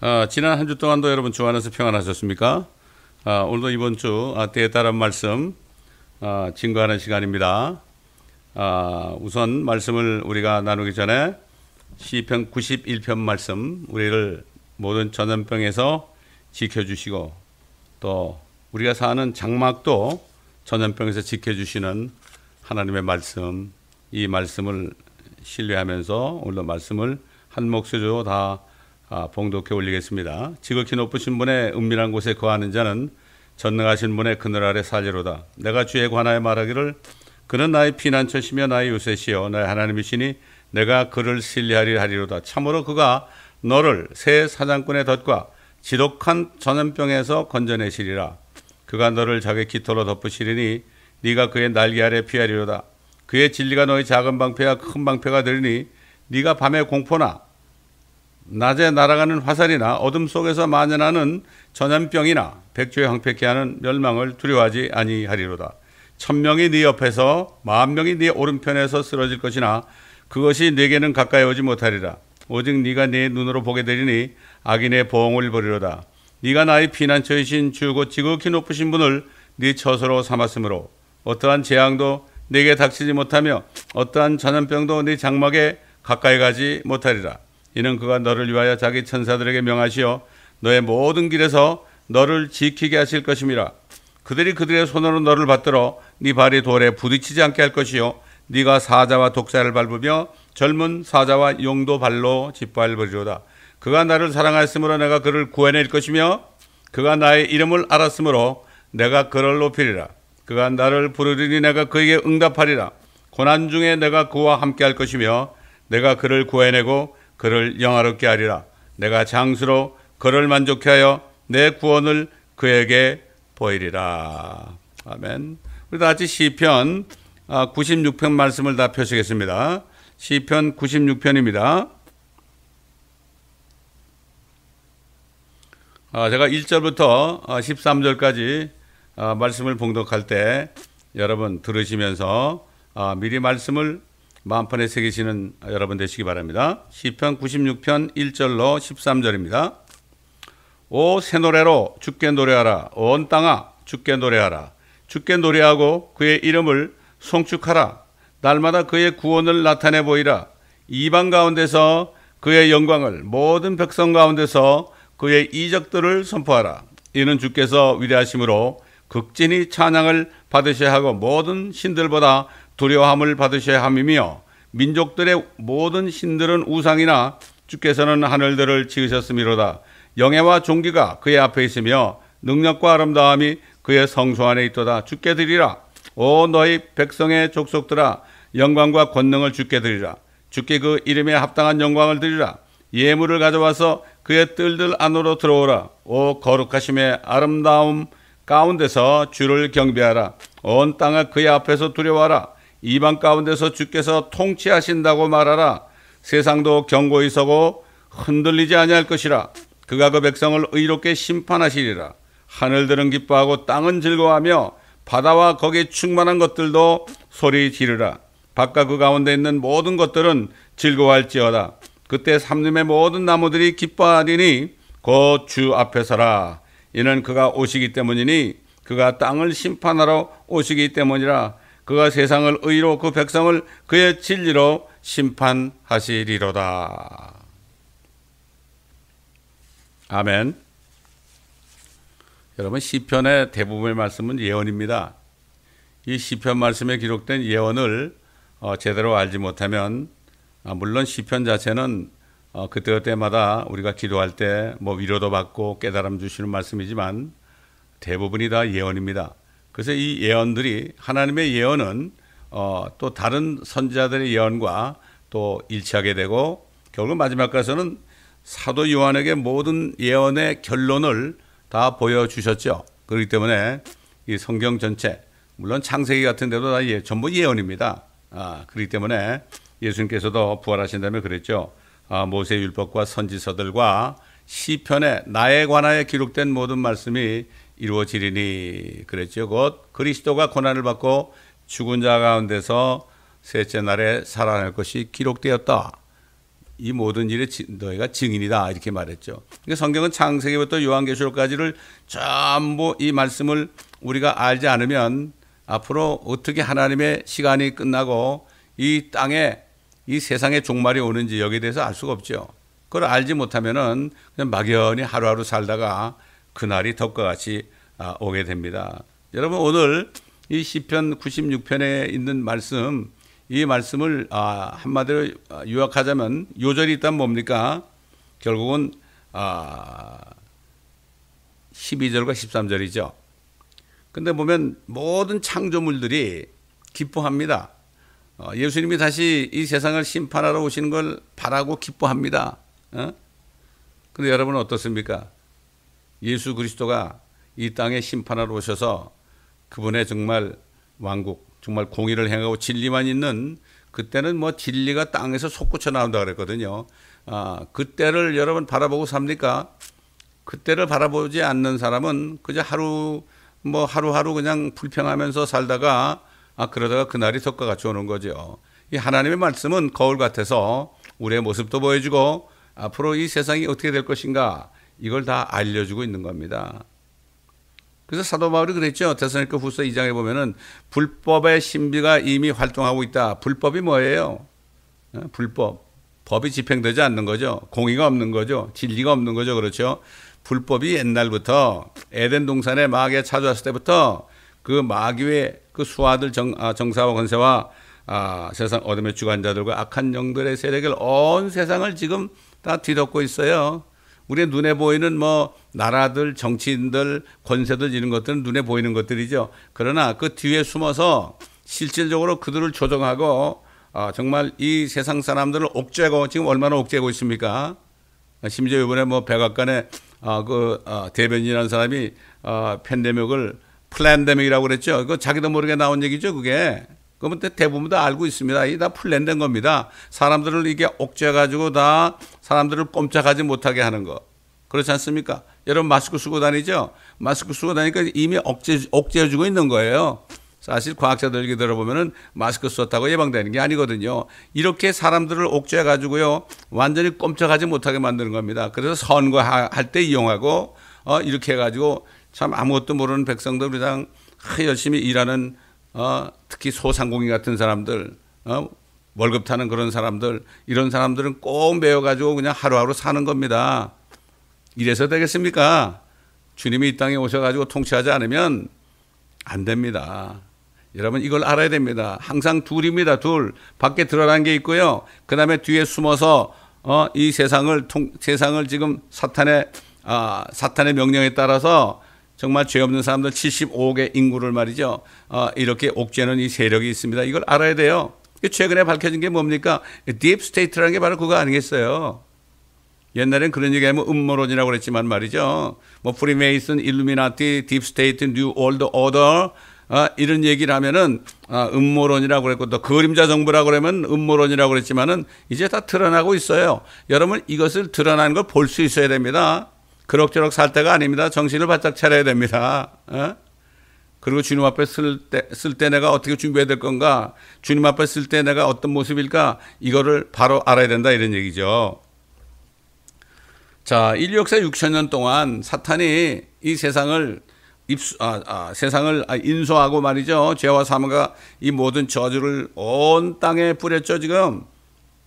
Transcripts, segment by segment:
아, 지난 한 주 동안도 여러분 주 안에서 평안하셨습니까? 아, 오늘도 이번 주 아, 대단한 말씀 아, 증거하는 시간입니다. 아, 우선 말씀을 우리가 나누기 전에 시편 91편 말씀 우리를 모든 전염병에서 지켜주시고 또 우리가 사는 장막도 전염병에서 지켜주시는 하나님의 말씀 이 말씀을 신뢰하면서 오늘 말씀을 한 목소리로 다 아, 봉독해 올리겠습니다. 지극히 높으신 분의 은밀한 곳에 거하는 자는 전능하신 분의 그늘 아래 살리로다. 내가 주에 관하여 말하기를 그는 나의 피난처시며 나의 요새시여 나의 하나님이시니 내가 그를 신뢰하리 하리로다. 참으로 그가 너를 새 사장꾼의 덫과 지독한 전염병에서 건져내시리라. 그가 너를 자기 깃털로 덮으시리니 네가 그의 날개 아래 피하리로다. 그의 진리가 너의 작은 방패와 큰 방패가 되리니 네가 밤의 공포나 낮에 날아가는 화살이나 어둠 속에서 만연하는 전염병이나 백조의 황폐케 하는 멸망을 두려워하지 아니하리로다. 천명이 네 옆에서 만명이 네 오른편에서 쓰러질 것이나 그것이 네게는 가까이 오지 못하리라. 오직 네가 네 눈으로 보게 되리니 악인의 보응을 버리로다. 네가 나의 피난처이신 주고 지극히 높으신 분을 네 처소로 삼았으므로 어떠한 재앙도 네게 닥치지 못하며 어떠한 전염병도 네 장막에 가까이 가지 못하리라. 이는 그가 너를 위하여 자기 천사들에게 명하시어 너의 모든 길에서 너를 지키게 하실 것임이라. 그들이 그들의 손으로 너를 받들어 네 발이 돌에 부딪히지 않게 할 것이요 네가 사자와 독사를 밟으며 젊은 사자와 용도 발로 짓밟으리로다. 그가 나를 사랑하였으므로 내가 그를 구해낼 것이며 그가 나의 이름을 알았으므로 내가 그를 높이리라. 그가 나를 부르리니 내가 그에게 응답하리라. 고난 중에 내가 그와 함께 할 것이며 내가 그를 구해내고 그를 영화롭게 하리라. 내가 장수로 그를 만족케 하여 내 구원을 그에게 보이리라. 아멘. 우리 다 같이 시편 96편 아, 말씀을 다 펴시겠습니다. 시편 96편입니다. 아, 제가 1절부터 13절까지 아, 말씀을 봉독할 때 여러분 들으시면서 미리 말씀을 마음판에 새기시는 여러분 되시기 바랍니다. 시편 96편 1절로 13절입니다. 오 새 노래로 주께 노래하라 온 땅아 주께 노래하라 주께 노래하고 그의 이름을 송축하라 날마다 그의 구원을 나타내 보이라 이방 가운데서 그의 영광을 모든 백성 가운데서 그의 이적들을 선포하라 이는 주께서 위대하심으로 극진히 찬양을 받으셔야 하고 모든 신들보다 두려함을 받으셔야 함이며 민족들의 모든 신들은 우상이나 주께서는 하늘들을 지으셨음이로다. 영예와 존귀가 그의 앞에 있으며 능력과 아름다움이 그의 성소 안에 있도다. 주께 드리라. 오 너희 백성의 족속들아 영광과 권능을 주께 드리라. 주께 그 이름에 합당한 영광을 드리라. 예물을 가져와서 그의 뜰들 안으로 들어오라. 오 거룩하심의 아름다움 가운데서 주를 경배하라. 온 땅을 그의 앞에서 두려워하라. 이방 가운데서 주께서 통치하신다고 말하라. 세상도 경고히 서고 흔들리지 아니할 것이라. 그가 그 백성을 의롭게 심판하시리라. 하늘들은 기뻐하고 땅은 즐거워하며 바다와 거기에 충만한 것들도 소리 지르라. 바깥 그 가운데 있는 모든 것들은 즐거워할지어다. 그때 삼림의 모든 나무들이 기뻐하리니 곧 주 앞에 서라. 이는 그가 오시기 때문이니 그가 땅을 심판하러 오시기 때문이라. 그가 세상을 의로 그 백성을 그의 진리로 심판하시리로다. 아멘. 여러분 시편의 대부분의 말씀은 예언입니다. 이 시편 말씀에 기록된 예언을 어, 제대로 알지 못하면 아, 물론 시편 자체는 어, 그때그때마다 우리가 기도할 때뭐 위로도 받고 깨달음 주시는 말씀이지만 대부분이 다 예언입니다. 그래서 이 예언들이 하나님의 예언은 어, 또 다른 선지자들의 예언과 또 일치하게 되고 결국 마지막까지는 사도 요한에게 모든 예언의 결론을 다 보여주셨죠. 그렇기 때문에 이 성경 전체 물론 창세기 같은 데도 다 예, 전부 예언입니다. 아, 그렇기 때문에 예수님께서도 부활하신 다음에 그랬죠. 아, 모세 율법과 선지서들과 시편에 나에 관하여 기록된 모든 말씀이 이루어지리니 그랬죠. 곧 그리스도가 고난을 받고 죽은 자 가운데서 셋째 날에 살아날 것이 기록되었다. 이 모든 일에 너희가 증인이다 이렇게 말했죠. 그러니까 성경은 창세기부터 요한계시록까지를 전부 이 말씀을 우리가 알지 않으면 앞으로 어떻게 하나님의 시간이 끝나고 이 땅에 이 세상의 종말이 오는지 여기에 대해서 알 수가 없죠. 그걸 알지 못하면은 그냥 막연히 하루하루 살다가 그날이 덕과 같이 아, 오게 됩니다. 여러분 오늘 이 시편 96편에 있는 말씀 이 말씀을 아, 한마디로 아, 요약하자면 요절이 있다면 뭡니까? 결국은 12절과 13절이죠. 근데 보면 모든 창조물들이 기뻐합니다. 어, 예수님이 다시 이 세상을 심판하러 오시는 걸 바라고 기뻐합니다. 어? 근데 여러분은 어떻습니까? 예수 그리스도가 이 땅에 심판하러 오셔서 그분의 정말 왕국, 정말 공의를 행하고 진리만 있는 그때는 뭐 진리가 땅에서 솟구쳐 나온다 그랬거든요. 아, 그때를 여러분 바라보고 삽니까? 그때를 바라보지 않는 사람은 그저 하루 뭐 하루하루 그냥 불평하면서 살다가 아 그러다가 그날이 석가같이 오는 거죠. 이 하나님의 말씀은 거울 같아서 우리의 모습도 보여주고 앞으로 이 세상이 어떻게 될 것인가 이걸 다 알려주고 있는 겁니다. 그래서 사도 바울이 그랬죠. 데살로니 후서 2장에 보면은 불법의 신비가 이미 활동하고 있다. 불법이 뭐예요? 어, 불법. 법이 집행되지 않는 거죠. 공의가 없는 거죠. 진리가 없는 거죠. 그렇죠. 불법이 옛날부터 에덴 동산에 마귀가 찾아왔을 때부터 그 마귀의 그 수하들 정, 아, 정사와 권세와 아, 세상 어둠의 주관자들과 악한 영들의 세력을 온 세상을 지금 다 뒤덮고 있어요. 우리의 눈에 보이는 뭐 나라들, 정치인들, 권세들 이런 것들은 눈에 보이는 것들이죠. 그러나 그 뒤에 숨어서 실질적으로 그들을 조정하고 아, 정말 이 세상 사람들을 옥죄고 지금 얼마나 옥죄고 있습니까? 심지어 이번에 뭐 백악관에 아, 그 아, 대변인이라는 사람이 아, 팬데믹을 플랜데믹이라고 그랬죠. 그거 자기도 모르게 나온 얘기죠, 그게. 그러면 대부분 다 알고 있습니다. 이 다 플랜된 겁니다. 사람들을 이게 억제해가지고 다 사람들을 꼼짝하지 못하게 하는 거. 그렇지 않습니까? 여러분 마스크 쓰고 다니죠? 마스크 쓰고 다니까 니 이미 억제, 억제해주고 있는 거예요. 사실 과학자들 얘기 들어보면은 마스크 썼다고 예방되는 게 아니거든요. 이렇게 사람들을 억제해가지고요 완전히 꼼짝하지 못하게 만드는 겁니다. 그래서 선거할 때 이용하고, 어, 이렇게 해가지고 참 아무것도 모르는 백성들 이랑 열심히 일하는 어, 특히 소상공인 같은 사람들, 어, 월급 타는 그런 사람들, 이런 사람들은 꼭 매여가지고 그냥 하루하루 사는 겁니다. 이래서 되겠습니까? 주님이 이 땅에 오셔가지고 통치하지 않으면 안 됩니다. 여러분 이걸 알아야 됩니다. 항상 둘입니다. 둘 밖에 드러난 게 있고요. 그 다음에 뒤에 숨어서 어, 이 세상을 통, 세상을 지금 사탄의 아, 사탄의 명령에 따라서 정말 죄 없는 사람들 75억의 인구를 말이죠. 어, 이렇게 옥죄는 이 세력이 있습니다. 이걸 알아야 돼요. 최근에 밝혀진 게 뭡니까? 딥 스테이트라는 게 바로 그거 아니겠어요? 옛날엔 그런 얘기하면 음모론이라고 그랬지만 말이죠. 뭐 프리메이슨, 일루미나티, 딥스테이트, 뉴월드 오더 이런 얘기를 하면은 아, 음모론이라고 그랬고 또 그림자 정부라고 그러면 음모론이라고 그랬지만은 이제 다 드러나고 있어요. 여러분 이것을 드러나는 걸 볼 수 있어야 됩니다. 그럭저럭 살 때가 아닙니다. 정신을 바짝 차려야 됩니다. 어? 그리고 주님 앞에 쓸 때, 쓸 때 내가 어떻게 준비해야 될 건가? 주님 앞에 쓸 때 내가 어떤 모습일까? 이거를 바로 알아야 된다. 이런 얘기죠. 자, 인류 역사 6천년 동안 사탄이 이 세상을 입수, 아, 아, 세상을 아, 인수하고 말이죠. 죄와 사망과 이 모든 저주를 온 땅에 뿌렸죠, 지금.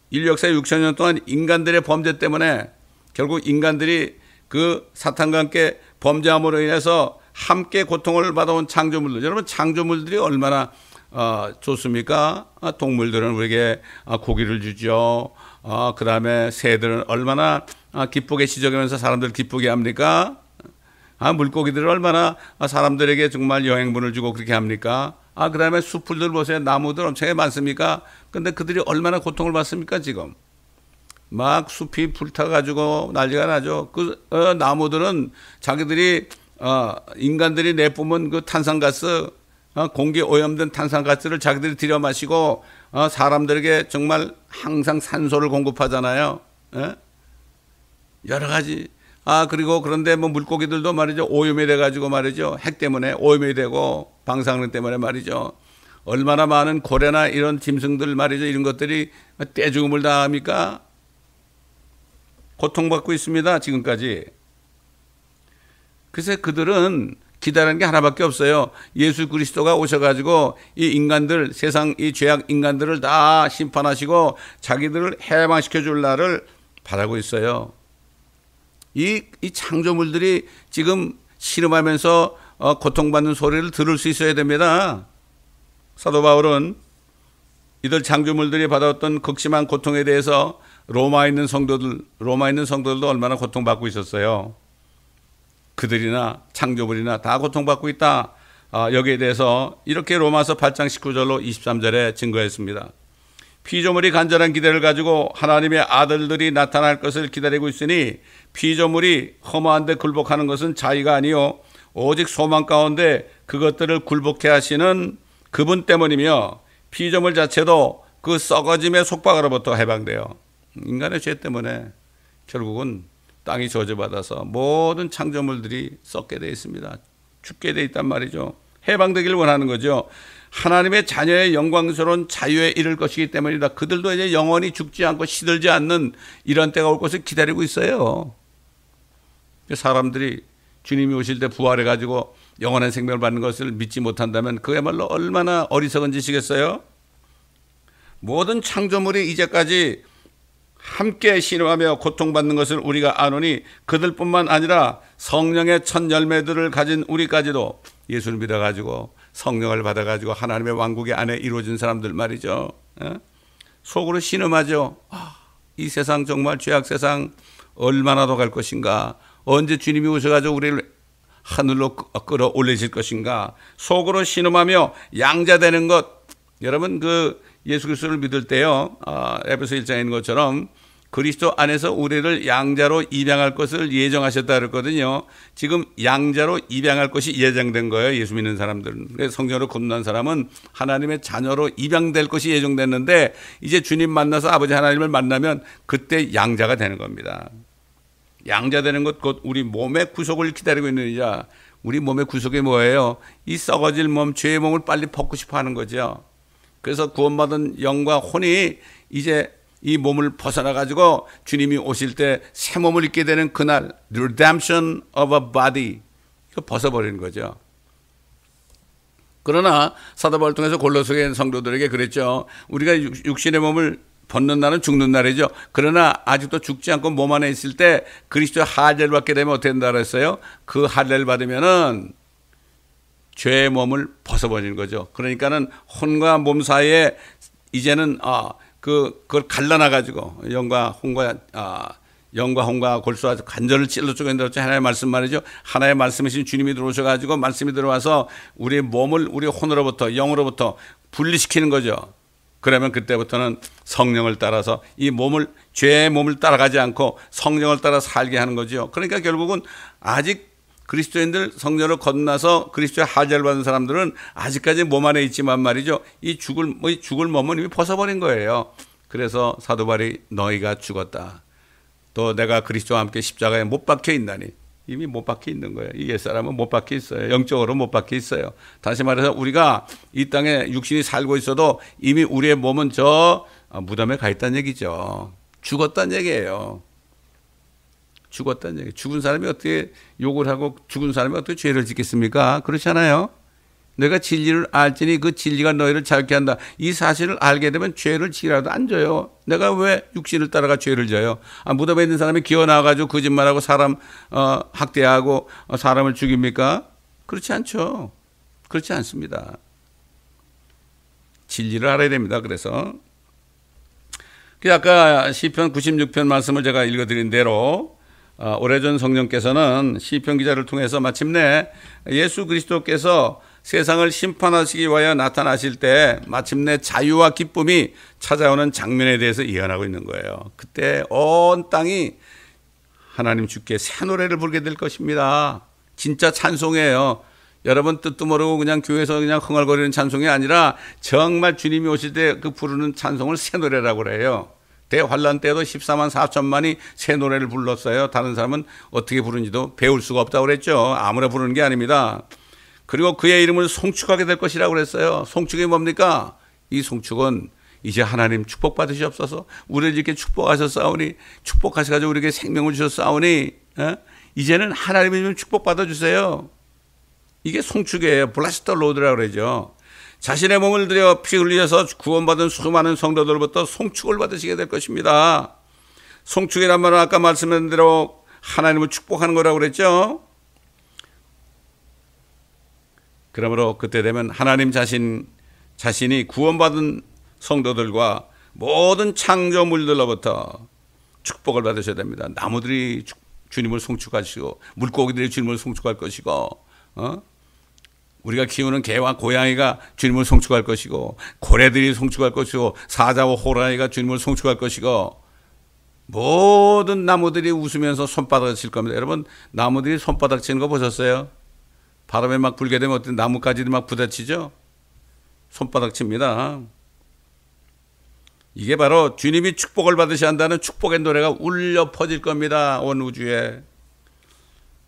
인류 역사 6천년 동안 인간들의 범죄 때문에 결국 인간들이 그 사탄과 함께 범죄함으로 인해서 함께 고통을 받아온 창조물들. 여러분 창조물들이 얼마나 어, 좋습니까? 아, 동물들은 우리에게 아, 고기를 주죠. 어, 아, 그 다음에 새들은 얼마나 기쁘게 시적이면서 사람들 기쁘게 합니까? 아, 물고기들은 얼마나 사람들에게 정말 여행분을 주고 그렇게 합니까? 아, 그 다음에 수풀들 보세요. 나무들 엄청 많습니까? 근데 그들이 얼마나 고통을 받습니까, 지금? 막 숲이 불타가지고 난리가 나죠. 그 어, 나무들은 자기들이 어, 인간들이 내뿜은 그 탄산가스 어, 공기 오염된 탄산가스를 자기들이 들여 마시고 어, 사람들에게 정말 항상 산소를 공급하잖아요. 에? 예? 여러 가지 아 그리고 그런데 뭐 물고기들도 말이죠 오염이 돼가지고 말이죠 핵 때문에 오염이 되고 방사능 때문에 말이죠 얼마나 많은 고래나 이런 짐승들 말이죠 이런 것들이 뭐 떼죽음을 당합니까? 고통받고 있습니다. 지금까지. 글쎄 그들은 기다리는 게 하나밖에 없어요. 예수 그리스도가 오셔가지고 이 인간들, 세상 이 죄악 인간들을 다 심판하시고 자기들을 해방시켜 줄 날을 바라고 있어요. 이, 이 창조물들이 지금 신음하면서 어, 고통받는 소리를 들을 수 있어야 됩니다. 사도 바울은 이들 창조물들이 받았던 극심한 고통에 대해서 로마에 있는 성도들, 로마에 있는 성도들도 얼마나 고통받고 있었어요. 그들이나 창조물이나 다 고통받고 있다. 아, 여기에 대해서 이렇게 로마서 8장 19절로 23절에 증거했습니다. 피조물이 간절한 기대를 가지고 하나님의 아들들이 나타날 것을 기다리고 있으니 피조물이 허무한데 굴복하는 것은 자의가 아니요 오직 소망 가운데 그것들을 굴복해 하시는 그분 때문이며 피조물 자체도 그 썩어짐의 속박으로부터 해방되어 인간의 죄 때문에 결국은 땅이 저주받아서 모든 창조물들이 썩게 되어 있습니다. 죽게 되어 있단 말이죠. 해방되기를 원하는 거죠. 하나님의 자녀의 영광스러운 자유에 이를 것이기 때문이다. 그들도 이제 영원히 죽지 않고 시들지 않는 이런 때가 올 것을 기다리고 있어요. 사람들이 주님이 오실 때 부활해 가지고 영원한 생명을 받는 것을 믿지 못한다면 그야말로 얼마나 어리석은 짓이겠어요? 모든 창조물이 이제까지 함께 신음하며 고통받는 것을 우리가 아노니 그들뿐만 아니라 성령의 첫 열매들을 가진 우리까지도 예수를 믿어가지고 성령을 받아가지고 하나님의 왕국의 안에 이루어진 사람들 말이죠. 예? 속으로 신음하죠. 아, 이 세상 정말 죄악 세상 얼마나 더 갈 것인가? 언제 주님이 오셔가지고 우리를 하늘로 어, 끌어올리실 것인가? 속으로 신음하며 양자되는 것. 여러분 그 예수 그리스도를 믿을 때요. 아, 에베소 1장에 있는 것처럼 그리스도 안에서 우리를 양자로 입양할 것을 예정하셨다 그랬거든요. 지금 양자로 입양할 것이 예정된 거예요. 예수 믿는 사람들은. 성전으로 겁난 사람은 하나님의 자녀로 입양될 것이 예정됐는데 이제 주님 만나서 아버지 하나님을 만나면 그때 양자가 되는 겁니다. 양자 되는 것 곧 우리 몸의 구속을 기다리고 있는 자. 우리 몸의 구속이 뭐예요? 이 썩어질 몸, 죄의 몸을 빨리 벗고 싶어 하는 거죠. 그래서 구원받은 영과 혼이 이제 이 몸을 벗어나 가지고 주님이 오실 때 새 몸을 입게 되는 그날 redemption of a body 벗어버리는 거죠. 그러나 사도 바울 통해서 골로스에 성도들에게 그랬죠. 우리가 육신의 몸을 벗는 날은 죽는 날이죠. 그러나 아직도 죽지 않고 몸 안에 있을 때 그리스도의 할례를 받게 되면 어떻게 된다 그랬어요? 그 할례를 받으면은 죄의 몸을 벗어버리는 거죠. 그러니까는 혼과 몸 사이에 이제는 아, 그 그걸 갈라놔 가지고 영과 혼과 아 영과 혼과 골수와 관절을 찔러 쪼갠다고 하나의 말씀 말이죠. 하나의 말씀이신 주님이 들어오셔 가지고 말씀이 들어와서 우리 몸을 우리 혼으로부터 영으로부터 분리시키는 거죠. 그러면 그때부터는 성령을 따라서 이 몸을 죄의 몸을 따라가지 않고 성령을 따라 살게 하는 거죠. 그러니까 결국은 아직 그리스도인들 성전을 건너서 그리스도의 하자를 받은 사람들은 아직까지 몸 안에 있지만 말이죠. 이 죽을 뭐 이 죽을 몸은 이미 벗어버린 거예요. 그래서 사도 바리 너희가 죽었다. 또 내가 그리스도와 함께 십자가에 못 박혀 있나니 이미 못 박혀 있는 거예요. 이 옛사람은 못 박혀 있어요. 영적으로 못 박혀 있어요. 다시 말해서 우리가 이 땅에 육신이 살고 있어도 이미 우리의 몸은 저 무덤에 가 있다는 얘기죠. 죽었다는 얘기예요. 죽었다는 얘기. 죽은 사람이 어떻게 욕을 하고 죽은 사람이 어떻게 죄를 짓겠습니까? 그렇잖아요. 내가 진리를 알지니 그 진리가 너희를 자유케 한다. 이 사실을 알게 되면 죄를 지라도 안 져요. 내가 왜 육신을 따라가 죄를 져요? 아, 무덤에 있는 사람이 기어 나와가지고 거짓말하고 사람 어, 학대하고 어, 사람을 죽입니까? 그렇지 않죠. 그렇지 않습니다. 진리를 알아야 됩니다. 그래서 그 아까 시편 96편 말씀을 제가 읽어드린 대로 어, 오래전 성령께서는 시편 기자를 통해서 마침내 예수 그리스도께서 세상을 심판하시기 위하여 나타나실 때 마침내 자유와 기쁨이 찾아오는 장면에 대해서 예언하고 있는 거예요. 그때 온 땅이 하나님 주께 새 노래를 부르게 될 것입니다. 진짜 찬송이에요. 여러분 뜻도 모르고 그냥 교회에서 그냥 흥얼거리는 찬송이 아니라 정말 주님이 오실 때 그 부르는 찬송을 새 노래라고 그래요. 대환란 때도 14만 4천만이 새 노래를 불렀어요. 다른 사람은 어떻게 부르는지도 배울 수가 없다고 그랬죠. 아무나 부르는 게 아닙니다. 그리고 그의 이름을 송축하게 될 것이라고 그랬어요. 송축이 뭡니까? 이 송축은 이제 하나님 축복 받으시옵소서. 우리를 이렇게 축복하셨사오니 축복하셔가지고 우리에게 생명을 주셨사오니 어? 이제는 하나님이 좀 축복 받아 주세요. 이게 송축이에요. 블라스터 로드라고 그러죠. 자신의 몸을 들여 피 흘려서 리 구원받은 수많은 성도들로부터 송축을 받으시게 될 것입니다. 송축이란 말은 아까 말씀드린 대로 하나님을 축복하는 거라고 그랬죠. 그러므로 그때 되면 하나님 자신 자신이 구원받은 성도들과 모든 창조물들로부터 축복을 받으셔야 됩니다. 나무들이 주님을 송축하시고 물고기들이 주님을 송축할 것이고 어? 우리가 키우는 개와 고양이가 주님을 송축할 것이고 고래들이 송축할 것이고 사자와 호랑이가 주님을 송축할 것이고 모든 나무들이 웃으면서 손바닥을 칠 겁니다. 여러분 나무들이 손바닥 치는 거 보셨어요? 바람에 막 불게 되면 어떤 나뭇가지들이 막 부딪히죠? 손바닥 칩니다. 이게 바로 주님이 축복을 받으셔야 한다는 축복의 노래가 울려 퍼질 겁니다. 온 우주에.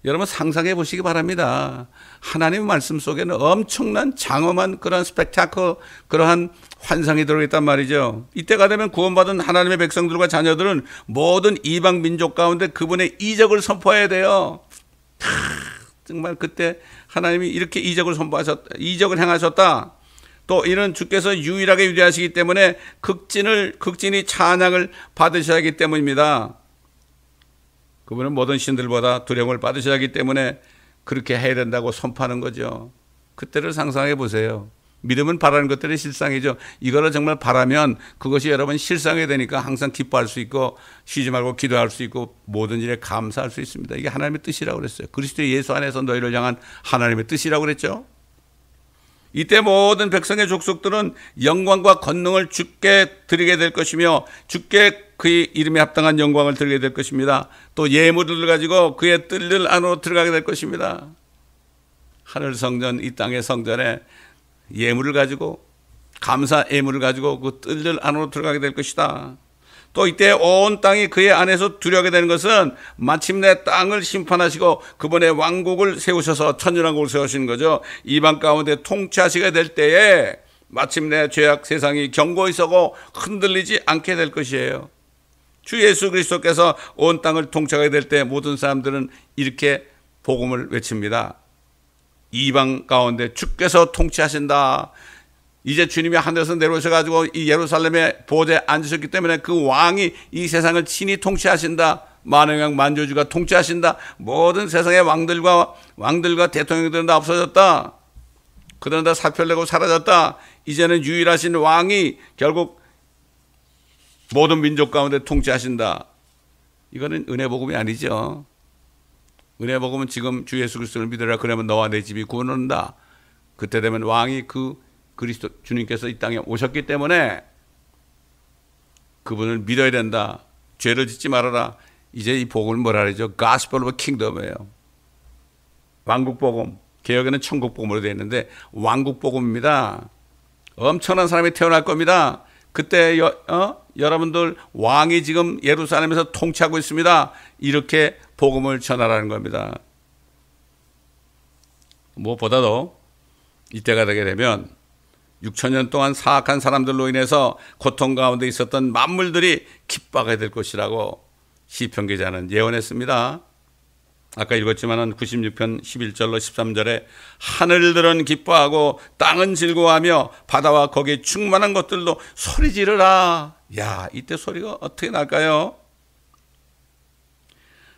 여러분 상상해 보시기 바랍니다. 하나님 말씀 속에는 엄청난 장엄한 그런 스펙타클 그러한 환상이 들어있단 말이죠. 이때가 되면 구원받은 하나님의 백성들과 자녀들은 모든 이방 민족 가운데 그분의 이적을 선포해야 돼요. 정말 그때 하나님이 이렇게 이적을 선포하셨 이적을 행하셨다. 또 이는 주께서 유일하게 유리하시기 때문에 극진을 극진히 찬양을 받으셔야 하기 때문입니다. 그분은 모든 신들보다 두려움을 받으셔야 하기 때문에 그렇게 해야 된다고 선포하는 거죠. 그때를 상상해 보세요. 믿음은 바라는 것들의 실상이죠. 이거를 정말 바라면 그것이 여러분 실상이 되니까 항상 기뻐할 수 있고 쉬지 말고 기도할 수 있고 모든 일에 감사할 수 있습니다. 이게 하나님의 뜻이라고 그랬어요. 그리스도 예수 안에서 너희를 향한 하나님의 뜻이라고 그랬죠. 이때 모든 백성의 족속들은 영광과 권능을 주께 드리게 될 것이며 주께 그의 이름에 합당한 영광을 들게 될 것입니다. 또 예물을 가지고 그의 뜰들 안으로 들어가게 될 것입니다. 하늘 성전, 이 땅의 성전에 예물을 가지고 감사 예물을 가지고 그 뜰들 안으로 들어가게 될 것이다. 또 이때 온 땅이 그의 안에서 두려게 되는 것은 마침내 땅을 심판하시고 그분의 왕국을 세우셔서 천연왕국을 세우신 거죠. 이방 가운데 통치하시게 될 때에 마침내 죄악 세상이 경고히 서고 흔들리지 않게 될 것이에요. 주 예수 그리스도께서 온 땅을 통치하게 될 때 모든 사람들은 이렇게 복음을 외칩니다. 이방 가운데 주께서 통치하신다. 이제 주님이 하늘에서 내려오셔가지고 이 예루살렘의 보좌에 앉으셨기 때문에 그 왕이 이 세상을 친히 통치하신다. 만왕왕 만조주가 통치하신다. 모든 세상의 왕들과 왕들과 대통령들은 다 없어졌다. 그들은 다 사표를 고 사라졌다. 이제는 유일하신 왕이 결국 모든 민족 가운데 통치하신다. 이거는 은혜 복음이 아니죠. 은혜 복음은 지금 주 예수 그리스도를 믿으라 그러면 너와 내 집이 구원 한다 그때 되면 왕이 그 그리스도 주님께서 이 땅에 오셨기 때문에 그분을 믿어야 된다. 죄를 짓지 말아라. 이제 이 복음을 뭐라 그러죠? 가스펠 오브 킹덤이에요. 왕국 복음. 개혁에는 천국 복음으로 되어 있는데 왕국 복음입니다. 엄청난 사람이 태어날 겁니다. 그때 여, 어? 여러분들 왕이 지금 예루살렘에서 통치하고 있습니다. 이렇게 복음을 전하라는 겁니다. 무엇보다도 이때가 되게 되면 6천년 동안 사악한 사람들로 인해서 고통 가운데 있었던 만물들이 기뻐하게 될 것이라고 시편 기자는 예언했습니다. 아까 읽었지만은 96편 11절로 13절에 하늘들은 기뻐하고 땅은 즐거워하며 바다와 거기에 충만한 것들도 소리 지르라. 야, 이때 소리가 어떻게 날까요?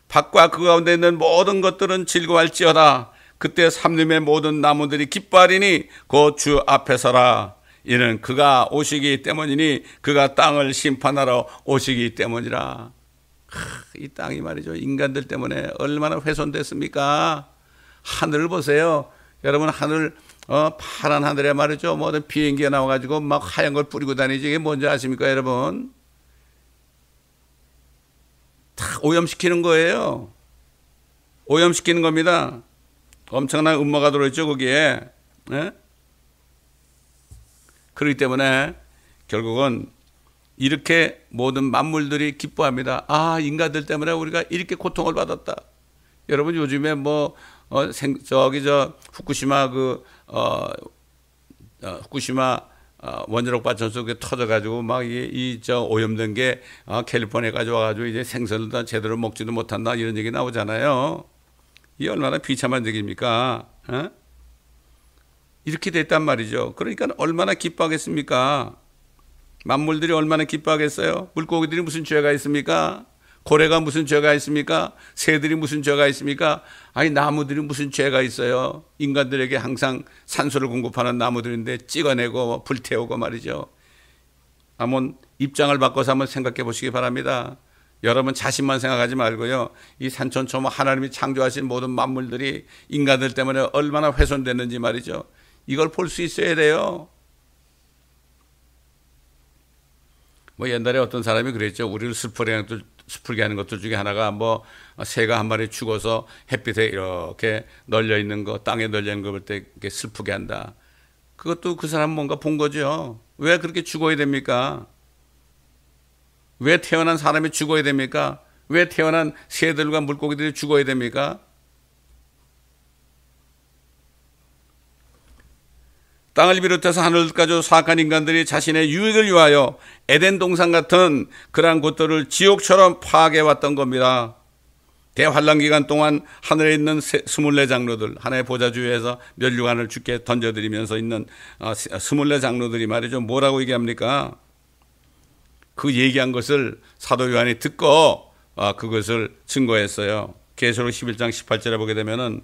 밖과 그 가운데 있는 모든 것들은 즐거워할지어다. 그때 삼림의 모든 나무들이 기뻐하리니 곧 주 앞에 서라. 이는 그가 오시기 때문이니 그가 땅을 심판하러 오시기 때문이라. 이 땅이 말이죠. 인간들 때문에 얼마나 훼손됐습니까? 하늘을 보세요. 여러분 하늘 어, 파란 하늘에 말이죠. 뭐어 비행기가 나와가지고 막 하얀 걸 뿌리고 다니지. 이게 뭔지 아십니까, 여러분? 다 오염시키는 거예요. 오염시키는 겁니다. 엄청난 음모가 들어있죠, 거기에. 네? 그렇기 때문에 결국은 이렇게 모든 만물들이 기뻐합니다. 아, 인간들 때문에 우리가 이렇게 고통을 받았다. 여러분 요즘에 뭐 어, 생, 저기 저 후쿠시마 그 어, 어 후쿠시마 어, 원자력 발전소 터져가지고 막이저 오염된 게 어, 캘리포니아 가져와가지고 이제 생선을 다 제대로 먹지도 못한다 이런 얘기 나오잖아요. 이 얼마나 비참한 얘기입니까? 어? 이렇게 됐단 말이죠. 그러니까 얼마나 기뻐하겠습니까? 만물들이 얼마나 기뻐하겠어요? 물고기들이 무슨 죄가 있습니까? 고래가 무슨 죄가 있습니까? 새들이 무슨 죄가 있습니까? 아니, 나무들이 무슨 죄가 있어요? 인간들에게 항상 산소를 공급하는 나무들인데 찍어내고 뭐 불태우고 말이죠. 한번 입장을 바꿔서 한번 생각해 보시기 바랍니다. 여러분 자신만 생각하지 말고요. 이 산천초모 뭐 하나님이 창조하신 모든 만물들이 인간들 때문에 얼마나 훼손됐는지 말이죠. 이걸 볼 수 있어야 돼요. 뭐 옛날에 어떤 사람이 그랬죠. 우리를 슬프게 하는 것들, 슬프게 하는 것들 중에 하나가 뭐 새가 한 마리 죽어서 햇빛에 이렇게 널려 있는 거, 땅에 널려 있는 걸볼때 이렇게 슬프게 한다. 그것도 그 사람 뭔가 본 거죠. 왜 그렇게 죽어야 됩니까? 왜 태어난 사람이 죽어야 됩니까? 왜 태어난 새들과 물고기들이 죽어야 됩니까? 땅을 비롯해서 하늘까지 사악한 인간들이 자신의 유익을 위하여 에덴 동산 같은 그러한 곳들을 지옥처럼 파괴해 왔던 겁니다. 대환란 기간 동안 하늘에 있는 24 장로들 하나의 보좌주에서 면류관을 주께 던져드리면서 있는 24 어, 장로들이 말이죠. 뭐라고 얘기합니까? 그 얘기한 것을 사도 요한이 듣고 어, 그것을 증거했어요. 계시록 11장 18절에 보게 되면은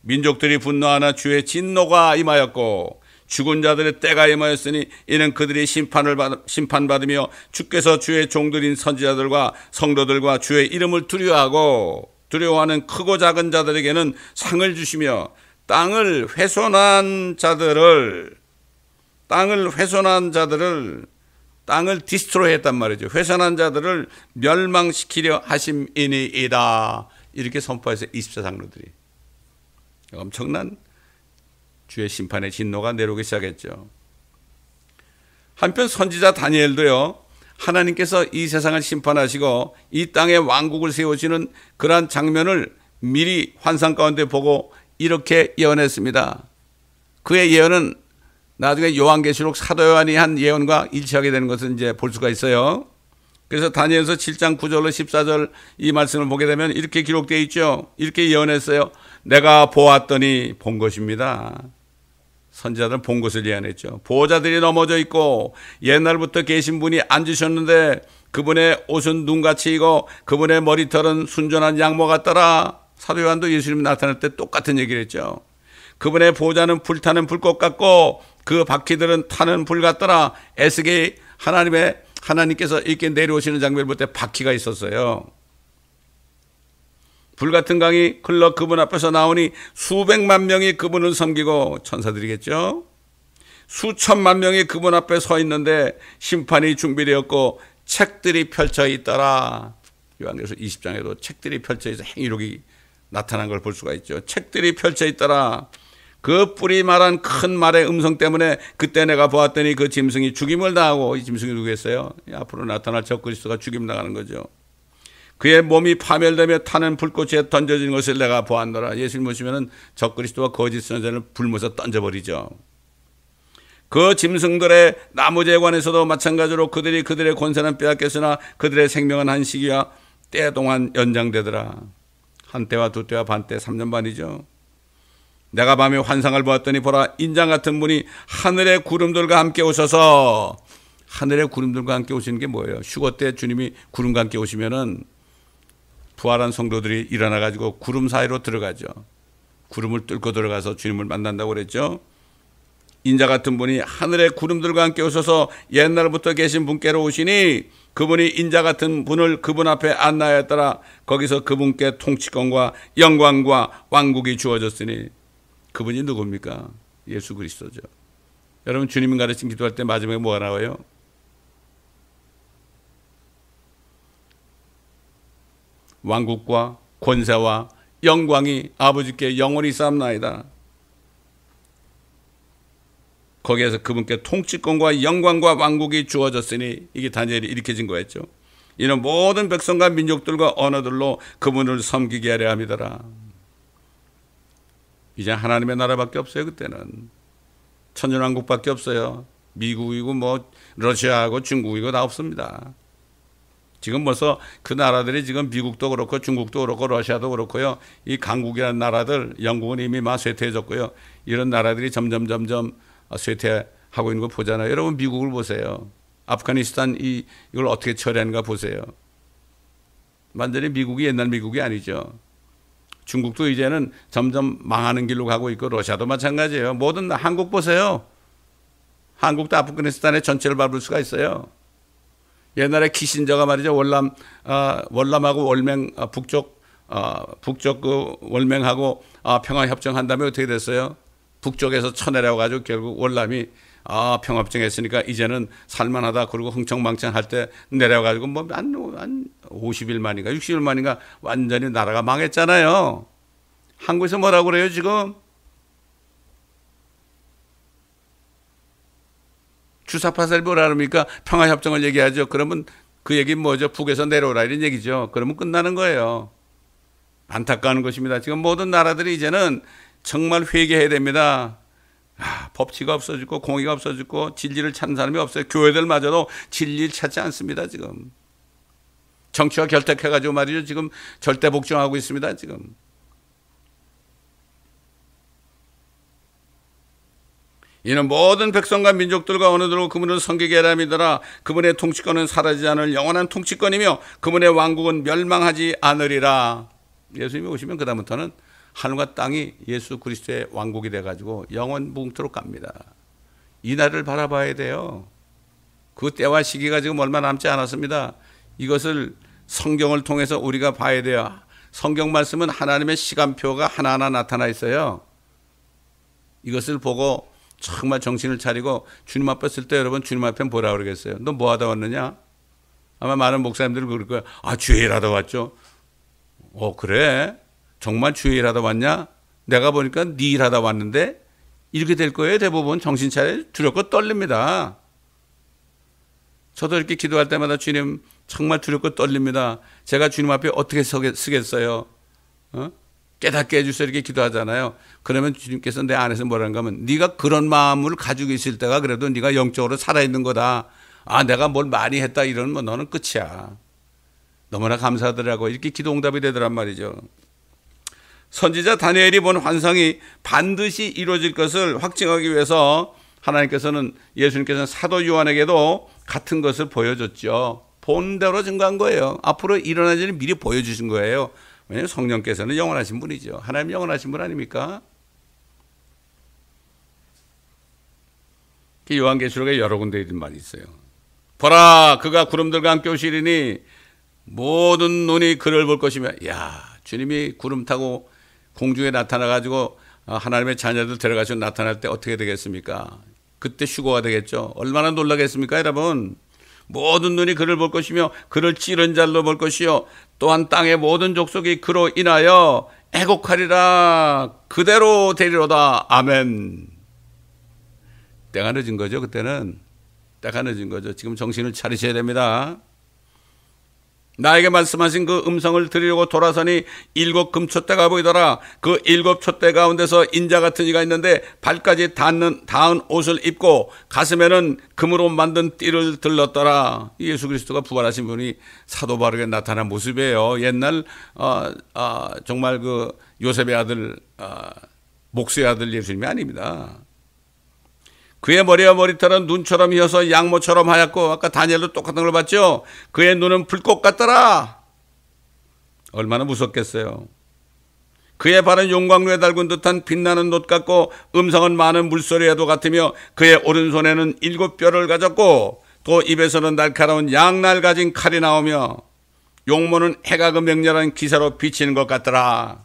민족들이 분노하나 주의 진노가 임하였고 죽은 자들의 때가 임하였으니 이는 그들이 심판을 받, 심판받으며 주께서 주의 종들인 선지자들과 성도들과 주의 이름을 두려워하고 두려워하는 크고 작은 자들에게는 상을 주시며 땅을 훼손한 자들을 땅을 훼손한 자들을 땅을 디스트로했단 말이죠. 훼손한 자들을 멸망시키려 하심이니이다. 이렇게 선포해서 24장로들이 엄청난 주의 심판의 진노가 내려오기 시작했죠. 한편 선지자 다니엘도요. 하나님께서 이 세상을 심판하시고 이 땅에 왕국을 세우시는 그러한 장면을 미리 환상 가운데 보고 이렇게 예언했습니다. 그의 예언은 나중에 요한계시록 사도 요한이 한 예언과 일치하게 되는 것은 이제 볼 수가 있어요. 그래서 다니엘서 7장 9절로 14절 이 말씀을 보게 되면 이렇게 기록되어 있죠. 이렇게 예언했어요. 내가 보았더니 본 것입니다. 선지자들은 본 것을 예언했죠. 보호자들이 넘어져 있고 옛날부터 계신 분이 앉으셨는데 그분의 옷은 눈같이 이고 그분의 머리털은 순전한 양모 같더라. 사도 요한도 예수님 나타날 때 똑같은 얘기를 했죠. 그분의 보호자는 불타는 불꽃 같고 그 바퀴들은 타는 불 같더라. 에스겔 하나님의 하나님께서 이렇게 내려오시는 장면을 볼 때 바퀴가 있었어요. 불같은 강이 흘러 그분 앞에서 나오니 수백만 명이 그분을 섬기고 천사들이겠죠. 수천만 명이 그분 앞에 서 있는데 심판이 준비되었고 책들이 펼쳐 있더라. 요한계서 20장에도 책들이 펼쳐 있어 행위록이 나타난 걸 볼 수가 있죠. 책들이 펼쳐 있더라. 그 뿔이 말한 큰 말의 음성 때문에 그때 내가 보았더니 그 짐승이 죽임을 당하고 이 짐승이 누구겠어요? 앞으로 나타날 적그리스도가 죽임 당하는 거죠. 그의 몸이 파멸되며 타는 불꽃에 던져진 것을 내가 보았노라. 예수님 보시면은 적그리스도와 거짓 선전을 불모서 던져버리죠. 그 짐승들의 나무재에 관해서도 마찬가지로 그들이 그들의 권세는 빼앗겼으나 그들의 생명은 한 시기와 때 동안 연장되더라. 한 때와 두 때와 반 때, 3년 반이죠. 내가 밤에 환상을 보았더니 보라 인장 같은 분이 하늘의 구름들과 함께 오셔서 하늘의 구름들과 함께 오시는 게 뭐예요? 휴거 때 주님이 구름과 함께 오시면은 부활한 성도들이 일어나 가지고 구름 사이로 들어가죠. 구름을 뚫고 들어가서 주님을 만난다고 그랬죠. 인자 같은 분이 하늘의 구름들과 함께 오셔서 옛날부터 계신 분께로 오시니 그분이 인자 같은 분을 그분 앞에 안나하더 따라 거기서 그분께 통치권과 영광과 왕국이 주어졌으니 그분이 누굽니까? 예수 그리스도죠. 여러분 주님이 가르친 기도할 때 마지막에 뭐가 나와요? 왕국과 권세와 영광이 아버지께 영원히 쌓나이다. 거기에서 그분께 통치권과 영광과 왕국이 주어졌으니 이게 다니엘이 이렇게 진 거였죠. 이는 모든 백성과 민족들과 언어들로 그분을 섬기게 하려 함이더라. 이제 하나님의 나라밖에 없어요. 그때는 천연왕국밖에 없어요. 미국이고 뭐 러시아하고 중국이고 다 없습니다. 지금 벌써 그 나라들이 지금 미국도 그렇고 중국도 그렇고 러시아도 그렇고요. 이 강국이라는 나라들 영국은 이미 막 쇠퇴해졌고요. 이런 나라들이 점점 점점 쇠퇴하고 있는 거 보잖아요. 여러분 미국을 보세요. 아프가니스탄 이 이걸 어떻게 처리하는가 보세요. 완전히 미국이 옛날 미국이 아니죠. 중국도 이제는 점점 망하는 길로 가고 있고 러시아도 마찬가지예요. 모든 한국 보세요. 한국도 아프가니스탄의 전체를 밟을 수가 있어요. 옛날에 키신저가 말이죠. 월남, 아, 월남하고 월맹, 아, 북쪽, 아, 북쪽 그 월맹하고 아, 평화협정 한 다음에 어떻게 됐어요? 북쪽에서 쳐내려가지고 결국 월남이 아, 평화협정 했으니까 이제는 살만하다. 그리고 흥청망청 할 때 내려가지고 뭐, 한, 한 50일 만인가 60일 만인가 완전히 나라가 망했잖아요. 한국에서 뭐라고 그래요, 지금? 주사파살 뭐라 합니까? 평화협정을 얘기하죠. 그러면 그 얘기 뭐죠? 북에서 내려오라 이런 얘기죠. 그러면 끝나는 거예요. 안타까운 것입니다. 지금 모든 나라들이 이제는 정말 회개해야 됩니다. 아, 법치가 없어지고 공의가 없어지고 진리를 찾는 사람이 없어요. 교회들마저도 진리를 찾지 않습니다. 지금 정치와 결탁해가지고 말이죠. 지금 절대 복종하고 있습니다. 지금 이는 모든 백성과 민족들과 어느들과 그분을 섬기게 하람이더라 그분의 통치권은 사라지지 않을 영원한 통치권이며 그분의 왕국은 멸망하지 않으리라. 예수님이 오시면 그다음부터는 하늘과 땅이 예수 그리스도의 왕국이 돼 가지고 영원 봉투로 갑니다. 이 날을 바라봐야 돼요. 그 때와 시기가 지금 얼마 남지 않았습니다. 이것을 성경을 통해서 우리가 봐야 돼요. 성경 말씀은 하나님의 시간표가 하나하나 나타나 있어요. 이것을 보고 정말 정신을 차리고 주님 앞에 있을 때 여러분 주님 앞에 뭐라 그러겠어요. 너 뭐 하다 왔느냐? 아마 많은 목사님들이 그럴 거예요. 아, 주일 하다 왔죠. 어, 그래? 정말 주일 하다 왔냐? 내가 보니까 니일 네 하다 왔는데 이렇게 될 거예요. 대부분 정신 차려 두렵고 떨립니다. 저도 이렇게 기도할 때마다 주님 정말 두렵고 떨립니다. 제가 주님 앞에 어떻게 서겠, 쓰겠어요? 어? 깨닫게 해주세요 이렇게 기도하잖아요. 그러면 주님께서 내 안에서 뭐라는가 하면 네가 그런 마음을 가지고 있을 때가 그래도 네가 영적으로 살아있는 거다. 아 내가 뭘 많이 했다 이러면 뭐 너는 끝이야. 너무나 감사하더라고 이렇게 기도 응답이 되더란 말이죠. 선지자 다니엘이 본 환상이 반드시 이루어질 것을 확증하기 위해서 하나님께서는 예수님께서는 사도 요한에게도 같은 것을 보여줬죠. 본대로 증거한 거예요. 앞으로 일어날 일을 미리 보여주신 거예요. 왜냐하면 성령께서는 영원하신 분이죠. 하나님 영원하신 분 아닙니까? 요한계시록에 여러 군데 이런 말이 있어요. 보라 그가 구름들과 함께 오시리니 모든 눈이 그를 볼 것이며 야 주님이 구름 타고 공중에 나타나 가지고 아, 하나님의 자녀들 데려가서 나타날 때 어떻게 되겠습니까? 그때 휴거가 되겠죠. 얼마나 놀라겠습니까, 여러분? 모든 눈이 그를 볼 것이며 그를 찌른 자로 볼 것이요 또한 땅의 모든 족속이 그로 인하여 애곡하리라 그대로 되리로다 아멘. 때가 늦은 거죠 그때는 때가 늦은 거죠 지금 정신을 차리셔야 됩니다. 나에게 말씀하신 그 음성을 들으려고 돌아서니 일곱 금촛대가 보이더라. 그 일곱 촛대 가운데서 인자 같은 이가 있는데 발까지 닿는 닿은 옷을 입고 가슴에는 금으로 만든 띠를 들렀더라. 예수 그리스도가 부활하신 분이 사도 바르게 나타난 모습이에요. 옛날 어, 어, 정말 그 요셉의 아들 어, 목수의 아들 예수님이 아닙니다. 그의 머리와 머리털은 눈처럼 이어서 양모처럼 하얗고 아까 다니엘도 똑같은 걸 봤죠? 그의 눈은 불꽃 같더라. 얼마나 무섭겠어요. 그의 발은 용광로에 달군 듯한 빛나는 놋 같고 음성은 많은 물소리에도 같으며 그의 오른손에는 일곱 뼈를 가졌고 또 입에서는 날카로운 양날 가진 칼이 나오며 용모는 해가 그명렬한 기사로 비치는 것 같더라.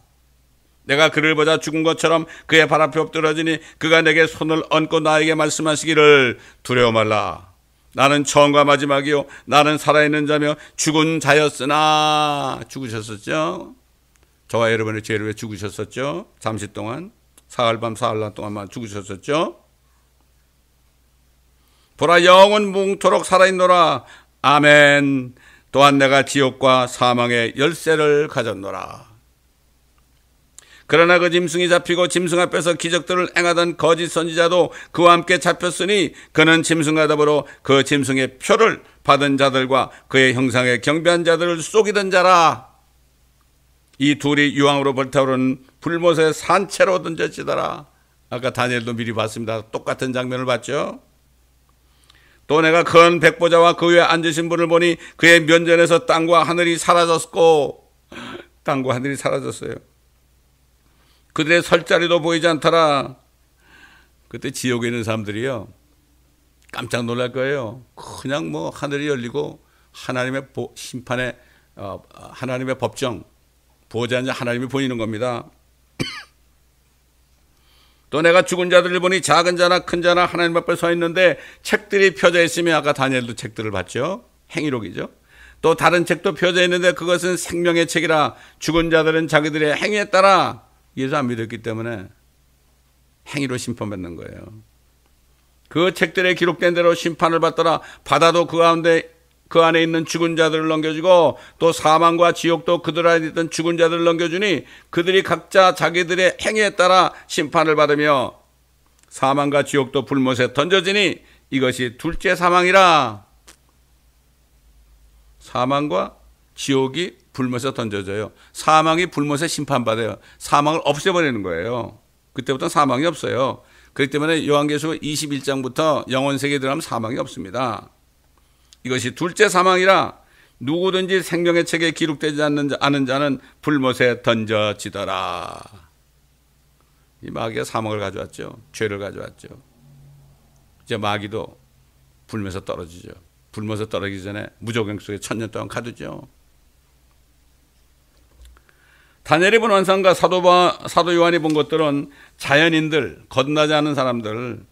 내가 그를 보자 죽은 것처럼 그의 발 앞에 엎드러지니 그가 내게 손을 얹고 나에게 말씀하시기를 두려워 말라. 나는 처음과 마지막이요. 나는 살아있는 자며 죽은 자였으나 죽으셨었죠. 저와 여러분의 죄를 왜 죽으셨었죠? 잠시 동안 사흘 밤 사흘 낮 동안만 죽으셨었죠. 보라 영원 뭉토록 살아있노라. 아멘. 또한 내가 지옥과 사망의 열쇠를 가졌노라. 그러나 그 짐승이 잡히고 짐승 앞에서 기적들을 행하던 거짓 선지자도 그와 함께 잡혔으니 그는 짐승과 더불어 그 짐승의 표를 받은 자들과 그의 형상에 경배한 자들을 속이던 자라. 이 둘이 유황으로 불타오른 불못에 산채로 던져지더라. 아까 다니엘도 미리 봤습니다. 똑같은 장면을 봤죠. 또 내가 큰 백보자와 그 위에 앉으신 분을 보니 그의 면전에서 땅과 하늘이 사라졌고 땅과 하늘이 사라졌어요. 그들의 설 자리도 보이지 않더라. 그때 지옥에 있는 사람들이요. 깜짝 놀랄 거예요. 그냥 뭐 하늘이 열리고 하나님의 심판에 어, 하나님의 법정 보호자 하나님이 보이는 겁니다. 또 내가 죽은 자들을 보니 작은 자나 큰 자나 하나님 앞에 서 있는데 책들이 펴져 있으며 아까 다니엘도 책들을 봤죠. 행위록이죠. 또 다른 책도 펴져 있는데 그것은 생명의 책이라 죽은 자들은 자기들의 행위에 따라 예수 안 믿었기 때문에 행위로 심판받는 거예요. 그 책들에 기록된 대로 심판을 받더라 바다도 그 가운데 그 안에 있는 죽은 자들을 넘겨주고 또 사망과 지옥도 그들 안에 있던 죽은 자들을 넘겨주니 그들이 각자 자기들의 행위에 따라 심판을 받으며 사망과 지옥도 불못에 던져지니 이것이 둘째 사망이라 사망과 지옥이 불못에 던져져요. 사망이 불못에 심판받아요. 사망을 없애버리는 거예요. 그때부터 사망이 없어요. 그렇기 때문에 요한계시 21장부터 영원 세계에 들어가면 사망이 없습니다. 이것이 둘째 사망이라 누구든지 생명의 책에 기록되지 않는 자, 않은 자는 불못에 던져지더라. 이 마귀가 사망을 가져왔죠. 죄를 가져왔죠. 이제 마귀도 불면서 떨어지죠. 불면서 떨어지기 전에 무조경 속에 천 년 동안 가두죠. 다니엘이 본 환상과 사도, 사도 요한이 본 것들은 자연인들, 거듭나지 않은 사람들,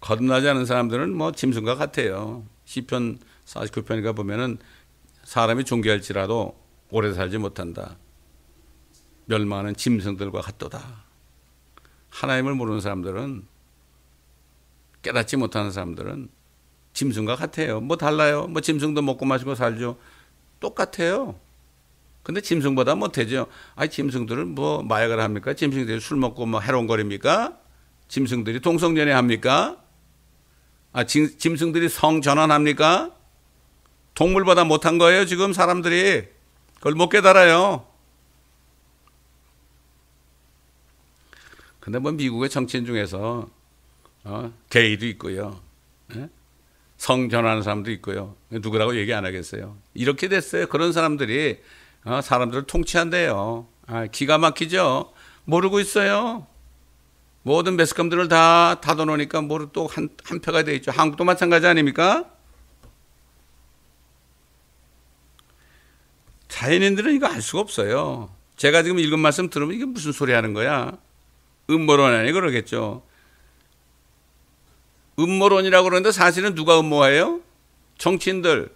거듭나지 않은 사람들은 뭐 짐승과 같아요. 시편 49편인가 보면은 사람이 존귀할지라도 오래 살지 못한다. 멸망하는 짐승들과 같도다. 하나님을 모르는 사람들은 깨닫지 못하는 사람들은 짐승과 같아요. 뭐 달라요? 뭐 짐승도 먹고 마시고 살죠. 똑같아요. 근데 짐승보다 못되죠. 뭐 아니 짐승들을 뭐 마약을 합니까? 짐승들이 술 먹고 뭐 해롱거립니까? 짐승들이 동성연애 합니까? 아 짐, 짐승들이 성 전환합니까? 동물보다 못한 거예요 지금 사람들이 그걸 못 깨달아요. 근데 뭐 미국의 정치인 중에서 어, 게이도 있고요. 네? 예? 성전하는 사람도 있고요. 누구라고 얘기 안 하겠어요. 이렇게 됐어요. 그런 사람들이 어, 사람들을 통치한대요. 아, 기가 막히죠. 모르고 있어요. 모든 매스컴들을 다 닫아놓으니까 뭐르 또한 한 표가 돼 있죠. 한국도 마찬가지 아닙니까? 자연인들은 이거 알 수가 없어요. 제가 지금 읽은 말씀 들으면 이게 무슨 소리 하는 거야? 음모론이니 그러겠죠. 음모론이라고 그러는데 사실은 누가 음모해요? 정치인들,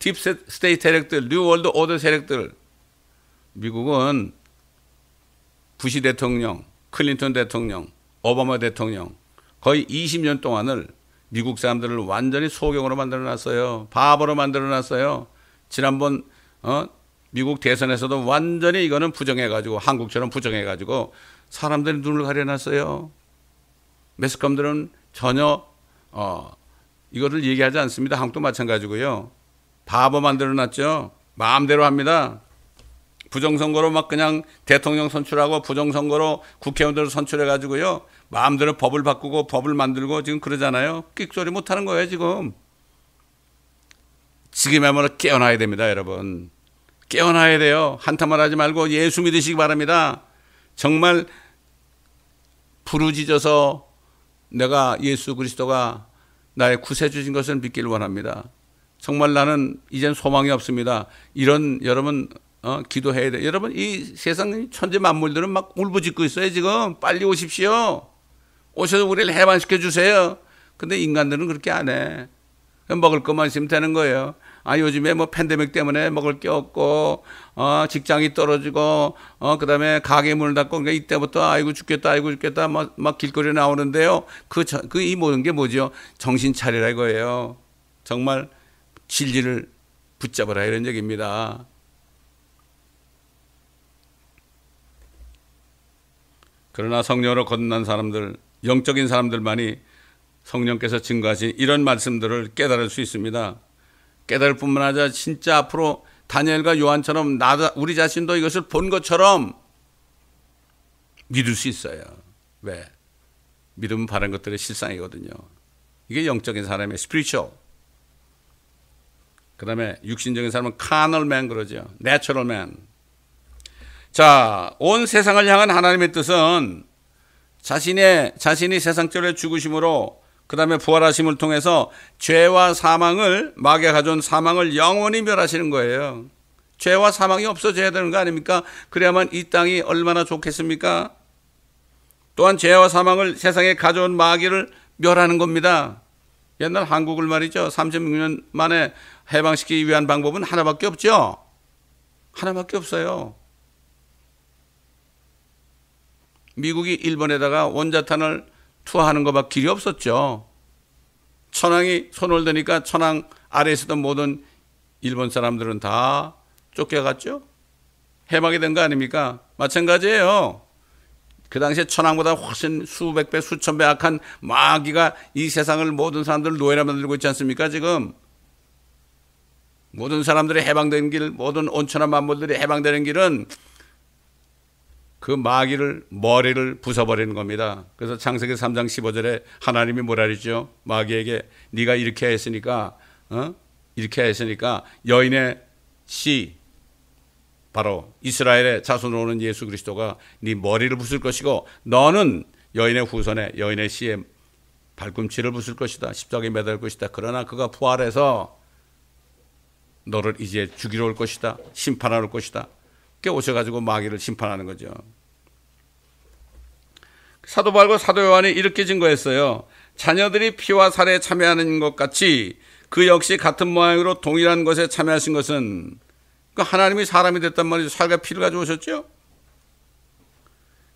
딥스테이 세력들, 뉴월드 오더 세력들, 미국은 부시 대통령, 클린턴 대통령, 오바마 대통령 거의 20년 동안을 미국 사람들을 완전히 소경으로 만들어 놨어요. 바보로 만들어 놨어요. 지난번 어? 미국 대선에서도 완전히 이거는 부정해 가지고 한국처럼 부정해 가지고 사람들이 눈을 가려 놨어요. 매스컴들은 전혀 어, 이거를 얘기하지 않습니다. 한국도 마찬가지고요. 바보 만들어 놨죠. 마음대로 합니다. 부정선거로 막 그냥 대통령 선출하고 부정선거로 국회의원들을 선출해가지고요. 마음대로 법을 바꾸고 법을 만들고 지금 그러잖아요. 끽소리 못하는 거예요, 지금. 지금야말로 깨어나야 됩니다, 여러분. 깨어나야 돼요. 한탄만 하지 말고 예수 믿으시기 바랍니다. 정말 부르짖어서 내가 예수 그리스도가 나의 구세주신 것을 믿길 원합니다. 정말 나는 이젠 소망이 없습니다. 이런 여러분 어, 기도해야 돼. 여러분, 이 세상 천재 만물들은 막 울부짖고 있어요, 지금. 빨리 오십시오. 오셔서 우리를 해방시켜 주세요. 근데 인간들은 그렇게 안 해. 먹을 것만 있으면 되는 거예요. 아, 요즘에 뭐 팬데믹 때문에 먹을 게 없고, 어, 직장이 떨어지고, 어, 그 다음에 가게 문을 닫고, 그러니까 이때부터 아이고 죽겠다, 아이고 죽겠다, 막, 막 길거리에 나오는데요. 그, 그, 이 모든 게 뭐죠? 정신 차리라 이거예요. 정말 진리를 붙잡으라 이런 얘기입니다. 그러나 성령으로 거듭난 사람들, 영적인 사람들만이 성령께서 증거하신 이런 말씀들을 깨달을 수 있습니다. 깨달을 뿐만 아니라 진짜 앞으로 다니엘과 요한처럼 나 우리 자신도 이것을 본 것처럼 믿을 수 있어요. 왜? 믿음 바른 것들의 실상이거든요. 이게 영적인 사람의 스피리추얼. 그다음에 육신적인 사람은 카널맨 그러죠. 내추럴맨. 자, 온 세상을 향한 하나님의 뜻은 자신의 자신이 세상절에 죽으심으로 그다음에 부활하심을 통해서 죄와 사망을 마귀에 가져온 사망을 영원히 멸하시는 거예요. 죄와 사망이 없어져야 되는 거 아닙니까? 그래야만 이 땅이 얼마나 좋겠습니까? 또한 죄와 사망을 세상에 가져온 마귀를 멸하는 겁니다. 옛날 한국을 말이죠. 36년 만에 해방시키기 위한 방법은 하나밖에 없죠. 하나밖에 없어요. 미국이 일본에다가 원자탄을 투하하는 것밖에 길이 없었죠. 천황이 손을 드니까 천황 아래에 있었 모든 일본 사람들은 다 쫓겨갔죠. 해방이 된 거 아닙니까? 마찬가지예요. 그 당시에 천황보다 훨씬 수백 배, 수천 배 악한 마귀가 이 세상을 모든 사람들을 노예라 만들고 있지 않습니까? 지금 모든 사람들이 해방된 길, 모든 온천한 만물들이 해방되는 길은 그 마귀를 머리를 부숴버리는 겁니다. 그래서 창세기 3장 15절에 하나님이 뭐라 그랬죠? 마귀에게 네가 이렇게 했으니까 어? 이렇게 했으니까 여인의 씨 바로 이스라엘의 자손으로 오는 예수 그리스도가 네 머리를 부술 것이고 너는 여인의 후손에 여인의 씨에 발꿈치를 부술 것이다. 십자가에 매달 것이다. 그러나 그가 부활해서 너를 이제 죽이러 올 것이다. 심판하러 올 것이다. 오셔가지고 마귀를 심판하는 거죠. 사도 바과 사도 요한이 이렇게 증거했어요. 자녀들이 피와 살에 참여하는 것 같이 그 역시 같은 모양으로 동일한 것에 참여하신 것은 그 하나님이 사람이 됐단 말이죠. 살과 피를 가져오셨죠.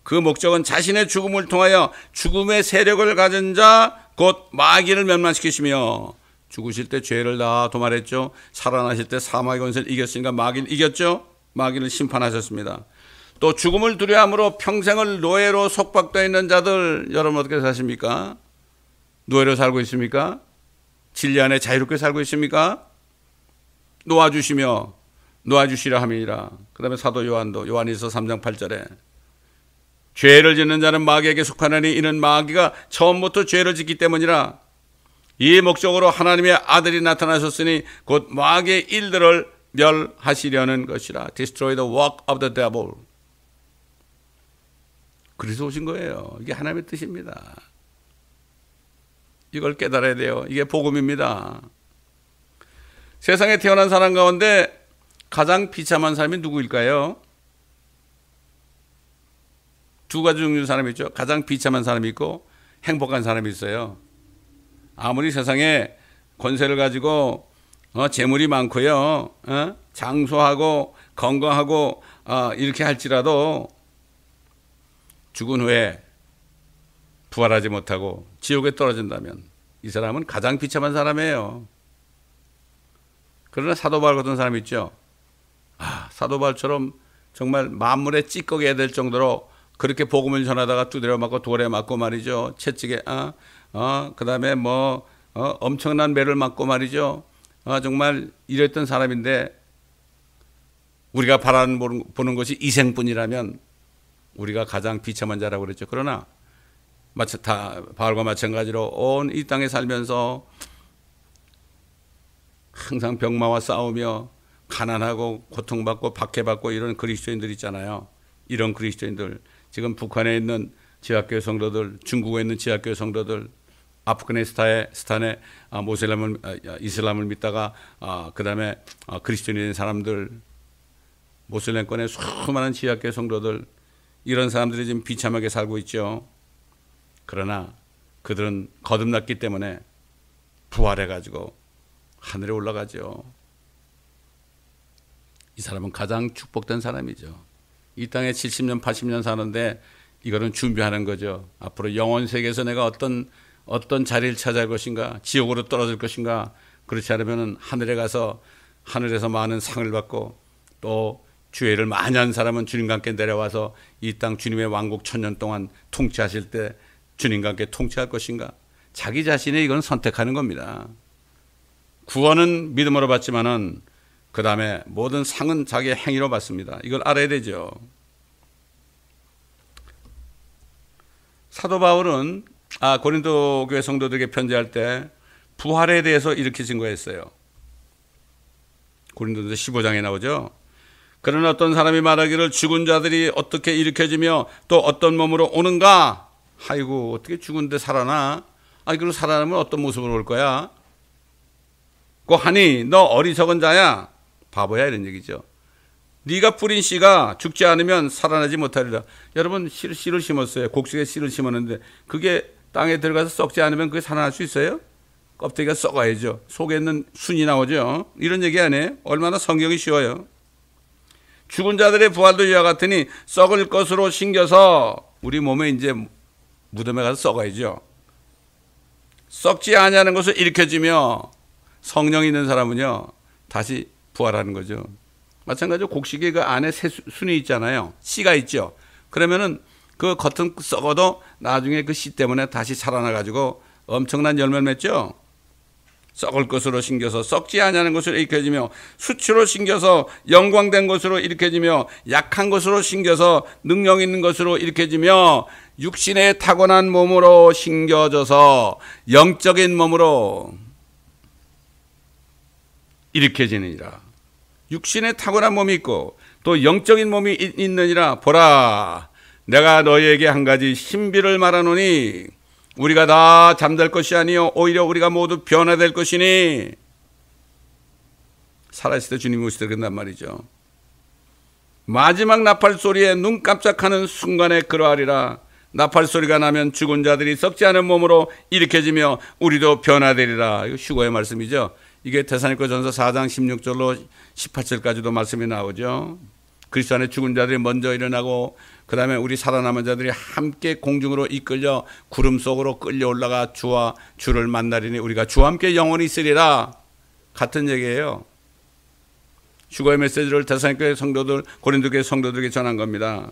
그 목적은 자신의 죽음을 통하여 죽음의 세력을 가진 자 곧 마귀를 멸망시키시며 죽으실 때 죄를 다 도말했죠. 살아나실 때 사망의 권세를 이겼으니까 마귀를 이겼죠. 마귀를 심판하셨습니다. 또 죽음을 두려함으로 평생을 노예로 속박되어 있는 자들 여러분 어떻게 사십니까? 노예로 살고 있습니까? 진리 안에 자유롭게 살고 있습니까? 놓아주시며 놓아주시라 함이니라. 그 다음에 사도 요한도 요한일서 3장 8절에 죄를 짓는 자는 마귀에게 속하나니 이는 마귀가 처음부터 죄를 짓기 때문이라. 이 목적으로 하나님의 아들이 나타나셨으니 곧 마귀의 일들을 멸하시려는 것이라. Destroy the work of the devil. 그래서 오신 거예요. 이게 하나님의 뜻입니다. 이걸 깨달아야 돼요. 이게 복음입니다. 세상에 태어난 사람 가운데 가장 비참한 사람이 누구일까요? 두 가지 종류 사람이 있죠. 가장 비참한 사람이 있고 행복한 사람이 있어요. 아무리 세상에 권세를 가지고 어, 재물이 많고요. 어? 장수하고 건강하고 어, 이렇게 할지라도 죽은 후에 부활하지 못하고 지옥에 떨어진다면 이 사람은 가장 비참한 사람이에요. 그러나 사도바 같은 사람 있죠. 아, 사도바처럼 정말 만물에 찌꺼기가 될 정도로 그렇게 복음을 전하다가 두드려 맞고 돌에 맞고 말이죠. 채찍에 아, 어, 그다음에 뭐 어, 엄청난 매를 맞고 말이죠. 아, 정말 이랬던 사람인데 우리가 바라보는 것이 이생뿐이라면 우리가 가장 비참한 자라고 그랬죠. 그러나 마치 다 바울과 마찬가지로 온 이 땅에 살면서 항상 병마와 싸우며 가난하고 고통받고 박해받고 이런 그리스도인들 있잖아요. 이런 그리스도인들 지금 북한에 있는 지하교 성도들, 중국에 있는 지하교 성도들, 아프가니스탄의 스탄의 아, 모슬람을 아, 이슬람을 믿다가 아, 그다음에 그리스도인이 된 사람들 모슬렘권의 수많은 지하계 성도들 이런 사람들이 지금 비참하게 살고 있죠. 그러나 그들은 거듭났기 때문에 부활해 가지고 하늘에 올라가죠. 이 사람은 가장 축복된 사람이죠. 이 땅에 70년, 80년 사는데 이거는 준비하는 거죠. 앞으로 영원 세계에서 내가 어떤 어떤 자리를 찾아할 것인가, 지옥으로 떨어질 것인가, 그렇지 않으면 하늘에 가서 하늘에서 많은 상을 받고 또주 죄를 많이 한 사람은 주님과 함께 내려와서 이 땅 주님의 왕국 천년 동안 통치하실 때 주님과 함께 통치할 것인가? 자기 자신의 이건 선택하는 겁니다. 구원은 믿음으로 받지만은 그 다음에 모든 상은 자기의 행위로 받습니다. 이걸 알아야 되죠. 사도 바울은 아, 고린도 교회 성도들에게 편지할 때 부활에 대해서 이렇게 증거했어요. 고린도서 15장에 나오죠. 그러 어떤 사람이 말하기를 죽은 자들이 어떻게 일으켜지며 또 어떤 몸으로 오는가? 아이고 어떻게 죽은데 살아나? 아니 그럼 살아나면 어떤 모습으로 올 거야? 그 하니 너 어리석은 자야 바보야 이런 얘기죠. 네가 뿌린 씨가 죽지 않으면 살아나지 못하리라. 여러분 씨를 심었어요. 곡식에 씨를 심었는데 그게 땅에 들어가서 썩지 않으면 그게 살아날 수 있어요? 껍데기가 썩어야죠. 속에 있는 순이 나오죠. 이런 얘기 안 해. 얼마나 성경이 쉬워요. 죽은 자들의 부활도 이와 같으니 썩을 것으로 신겨서 우리 몸에 이제 무덤에 가서 썩어야죠. 썩지 아니는 것을 일으켜지며 성령이 있는 사람은요 다시 부활하는 거죠. 마찬가지로 곡식에 그 안에 순이 있잖아요. 씨가 있죠. 그러면은 그 겉은 썩어도 나중에 그 씨 때문에 다시 살아나가지고 엄청난 열매를 맺죠. 썩을 것으로 신겨서 썩지 아니는 것으로 일으켜지며 수치로 신겨서 영광된 것으로 일으켜지며 약한 것으로 신겨서 능력 있는 것으로 일으켜지며 육신의 타고난 몸으로 신겨져서 영적인 몸으로 일으켜지느니라. 육신의 타고난 몸이 있고 또 영적인 몸이 있느니라 보라 내가 너희에게 한 가지 신비를 말하노니 우리가 다 잠잘 것이 아니요 오히려 우리가 모두 변화될 것이니 살아있을 때 주님이 오시다 그런단 말이죠. 마지막 나팔 소리에 눈 깜짝하는 순간에 그러하리라. 나팔 소리가 나면 죽은 자들이 썩지 않은 몸으로 일으켜지며 우리도 변화되리라. 이거 휴고의 말씀이죠. 이게 대사니코 전서 4장 16절로 18절까지도 말씀이 나오죠. 그리스도 안에 죽은 자들이 먼저 일어나고 그 다음에 우리 살아남은 자들이 함께 공중으로 이끌려 구름 속으로 끌려 올라가 주와 주를 만나리니 우리가 주와 함께 영원히 있으리라. 같은 얘기예요. 주거의 메시지를 대사님께 성도들, 고린도교 성도들에게 전한 겁니다.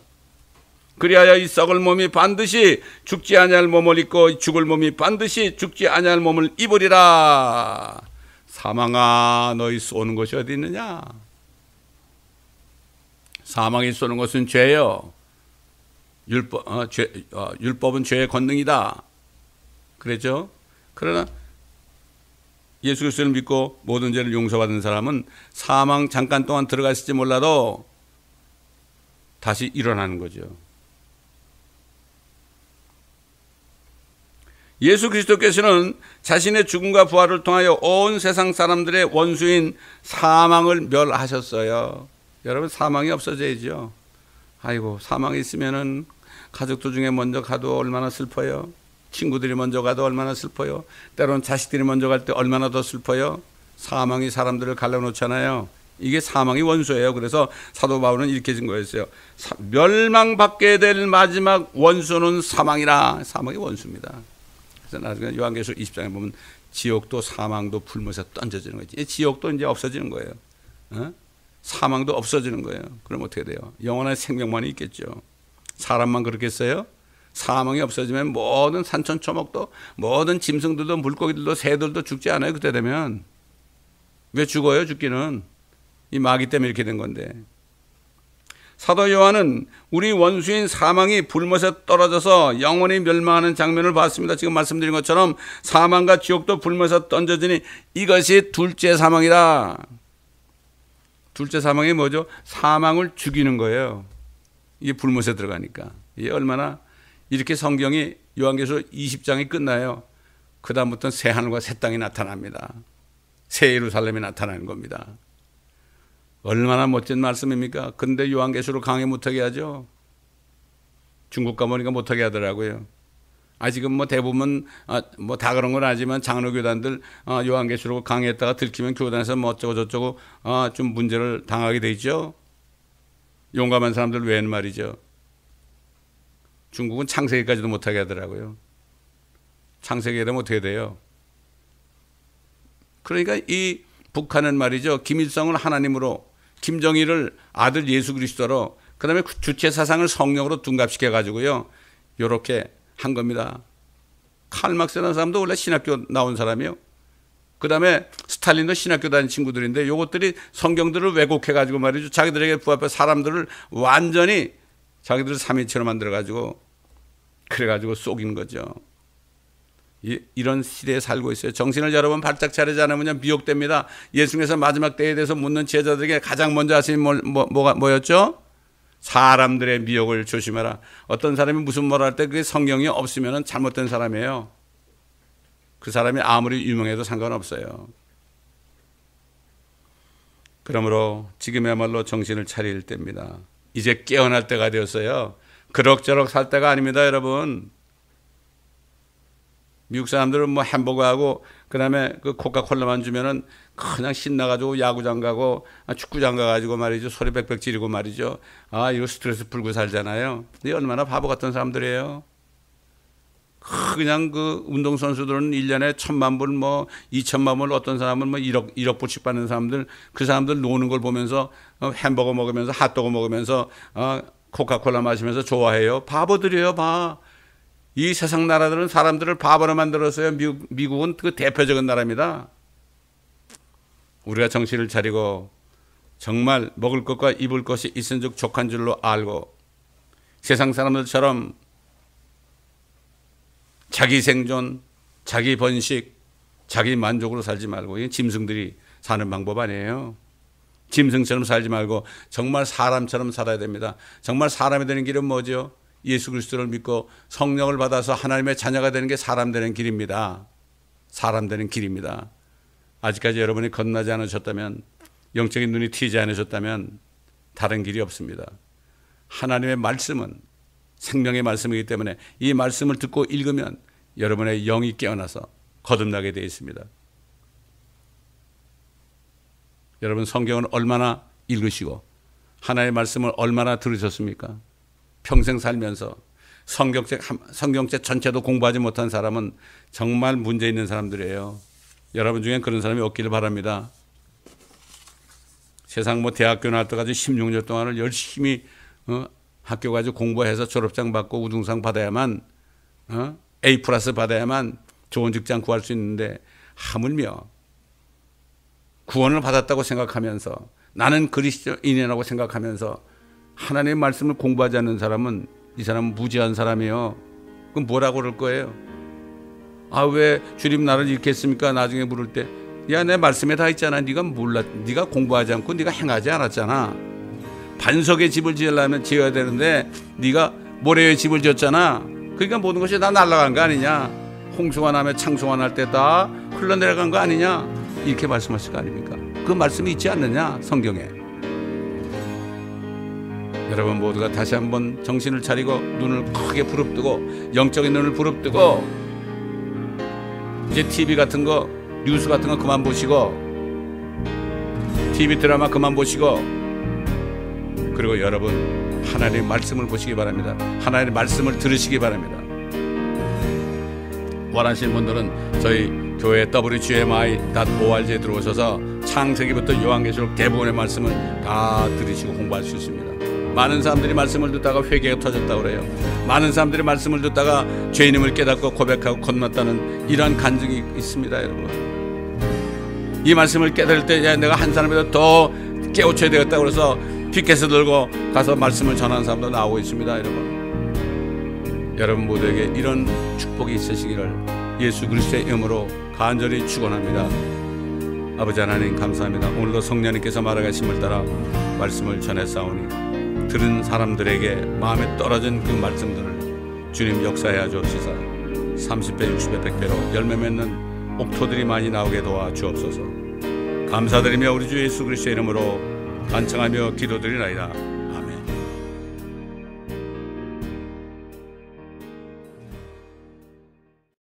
그리하여 이 썩을 몸이 반드시 죽지 아니할 몸을 입고 죽을 몸이 반드시 죽지 아니할 몸을 입으리라. 사망아 너희 쏘는 것이 어디 있느냐? 사망이 쏘는 것은 죄요. 율법, 어, 죄, 어, 율법은 죄의 권능이다. 그랬죠? 그러나 예수 그리스도를 믿고 모든 죄를 용서받은 사람은 사망 잠깐 동안 들어갔을지 몰라도 다시 일어나는 거죠. 예수 그리스도께서는 자신의 죽음과 부활을 통하여 온 세상 사람들의 원수인 사망을 멸하셨어요. 여러분 사망이 없어져야죠. 아이고 사망이 있으면은 가족들 중에 먼저 가도 얼마나 슬퍼요. 친구들이 먼저 가도 얼마나 슬퍼요. 때론 자식들이 먼저 갈 때 얼마나 더 슬퍼요. 사망이 사람들을 갈라놓잖아요. 이게 사망이 원수예요. 그래서 사도 바울은 이렇게 진 거였어요. 사, 멸망받게 될 마지막 원수는 사망이라. 사망이 원수입니다. 그래서 나중에 요한계시 20장에 보면 지옥도 사망도 불못에 던져지는 거지. 지옥도 이제 없어지는 거예요. 어? 사망도 없어지는 거예요. 그럼 어떻게 돼요? 영원한 생명만이 있겠죠. 사람만 그렇겠어요? 사망이 없어지면 모든 산천 초목도 모든 짐승들도 물고기들도 새들도 죽지 않아요 그때 되면 왜 죽어요 죽기는 이 마귀 때문에 이렇게 된 건데 사도 요한은 우리 원수인 사망이 불못에 떨어져서 영원히 멸망하는 장면을 봤습니다. 지금 말씀드린 것처럼 사망과 지옥도 불못에 던져지니 이것이 둘째 사망이다. 둘째 사망이 뭐죠? 사망을 죽이는 거예요. 이게 불못에 들어가니까. 이게 얼마나 이렇게 성경이 요한계서 20장이 끝나요. 그다음부터는 새 하늘과 새 땅이 나타납니다. 새 예루살렘이 나타나는 겁니다. 얼마나 멋진 말씀입니까? 근데 요한계시로 강의 못하게 하죠. 중국 가보니까 못하게 하더라고요. 아직은 뭐 대부분 아, 뭐 다 그런 건 아니지만 장로 교단들 아, 요한계시로 강의했다가 들키면 교단에서 뭐 어쩌고 저쩌고 아, 좀 문제를 당하게 되죠. 용감한 사람들 외에는 말이죠. 중국은 창세기까지도 못하게 하더라고요. 창세기에 도 못해야 돼요? 그러니까 이 북한은 말이죠. 김일성을 하나님으로, 김정일을 아들 예수 그리스도로, 그 다음에 주체 사상을 성령으로 둔갑시켜 가지고요. 요렇게 한 겁니다. 칼막스라는 사람도 원래 신학교 나온 사람이요. 그 다음에 스탈린도 신학교 다닌 친구들인데 요것들이 성경들을 왜곡해가지고 말이죠. 자기들에게 부합해 사람들을 완전히 자기들을 삼인체로 만들어가지고 그래가지고 속인 거죠. 이, 이런 시대에 살고 있어요. 정신을 여러분 바짝 차리지 않으면 미혹됩니다. 예수님께서 마지막 때에 대해서 묻는 제자들에게 가장 먼저 하신 뭐, 뭐, 뭐가, 뭐였죠? 사람들의 미혹을 조심해라. 어떤 사람이 무슨 뭐랄 때 그게 성경이 없으면 잘못된 사람이에요. 그 사람이 아무리 유명해도 상관없어요. 그러므로 지금야말로 정신을 차릴 때입니다. 이제 깨어날 때가 되었어요. 그럭저럭 살 때가 아닙니다, 여러분. 미국 사람들은 뭐 햄버거하고 그다음에 그 코카콜라만 주면은 그냥 신나가지고 야구장 가고 아, 축구장 가가지고 말이죠 소리 빽빽 지르고 말이죠 아 이거 스트레스 풀고 살잖아요. 이 얼마나 바보 같은 사람들이에요. 그냥 그 운동선수들은 1년에 천만 불, 뭐, 2천만 불, 어떤 사람은 뭐 1억, 1억 불씩 받는 사람들, 그 사람들 노는 걸 보면서 어, 햄버거 먹으면서 핫도그 먹으면서 어, 코카콜라 마시면서 좋아해요. 바보들이에요, 봐. 이 세상 나라들은 사람들을 바보로 만들었어요. 미국, 미국은 그 대표적인 나라입니다. 우리가 정신을 차리고 정말 먹을 것과 입을 것이 있은 즉 족한 줄로 알고 세상 사람들처럼 자기 생존, 자기 번식, 자기 만족으로 살지 말고 이게 짐승들이 사는 방법 아니에요. 짐승처럼 살지 말고 정말 사람처럼 살아야 됩니다. 정말 사람이 되는 길은 뭐죠? 예수 그리스도를 믿고 성령을 받아서 하나님의 자녀가 되는 게 사람 되는 길입니다. 사람 되는 길입니다. 아직까지 여러분이 건너지 않으셨다면 영적인 눈이 튀지 않으셨다면 다른 길이 없습니다. 하나님의 말씀은 생명의 말씀이기 때문에 이 말씀을 듣고 읽으면 여러분의 영이 깨어나서 거듭나게 되어 있습니다. 여러분 성경을 얼마나 읽으시고 하나의 말씀을 얼마나 들으셨습니까? 평생 살면서 성경책 성경책 전체도 공부하지 못한 사람은 정말 문제 있는 사람들이에요. 여러분 중엔 그런 사람이 없기를 바랍니다. 세상 뭐 대학교 나왔다 가지 16년 동안을 열심히 어? 학교 가지 공부해서 졸업장 받고 우등상 받아야만 어? A 플러스 받아야만 좋은 직장 구할 수 있는데 하물며 구원을 받았다고 생각하면서 나는 그리스도인이라고 생각하면서 하나님의 말씀을 공부하지 않는 사람은 이 사람은 무지한 사람이에요. 그럼 뭐라고 그럴 거예요? 아 왜 주님 나를 이렇게 했습니까? 나중에 물을 때야 내 말씀에 다 있잖아. 네가 몰라 네가 공부하지 않고 네가 행하지 않았잖아. 반석의 집을 지으려면 지어야 되는데 네가 모래의 집을 지었잖아. 그러니까 모든 것이 다 날아간 거 아니냐. 홍수가 나면 창수가 날때다 흘러내려간 거 아니냐. 이렇게 말씀하실 거 아닙니까? 그 말씀이 있지 않느냐, 성경에. 여러분 모두가 다시 한번 정신을 차리고 눈을 크게 부릅뜨고 영적인 눈을 부릅뜨고 이제 TV 같은 거 뉴스 같은 거 그만 보시고 TV 드라마 그만 보시고 그리고 여러분 하나님의 말씀을 보시기 바랍니다. 하나님의 말씀을 들으시기 바랍니다. 원하시는 분들은 저희 교회 wgmi.org에 들어오셔서 창세기부터 요한계시록 대부분의 말씀을 다 들으시고 공부할 수 있습니다. 많은 사람들이 말씀을 듣다가 회개가 터졌다 그래요. 많은 사람들이 말씀을 듣다가 죄인임을 깨닫고 고백하고 건넜다는 이러 간증이 있습니다, 여러분. 이 말씀을 깨달을 때 내가 한 사람이라도 더 깨우쳐야 되겠다 그래서 피켓을 들고 가서 말씀을 전하는 사람도 나오고 있습니다. 여러분. 여러분 모두에게 이런 축복이 있으시기를 예수 그리스도의 이름으로 간절히 축원합니다. 아버지 하나님 감사합니다. 오늘도 성령님께서 말하가심을 따라 말씀을 전해 싸우니 들은 사람들에게 마음에 떨어진 그 말씀들을 주님 역사해 주옵시사 30배, 60배, 100배로 열매 맺는 옥토들이 많이 나오게 도와 주옵소서. 감사드리며 우리 주 예수 그리스도의 이름으로 간청하며 기도드리나이다.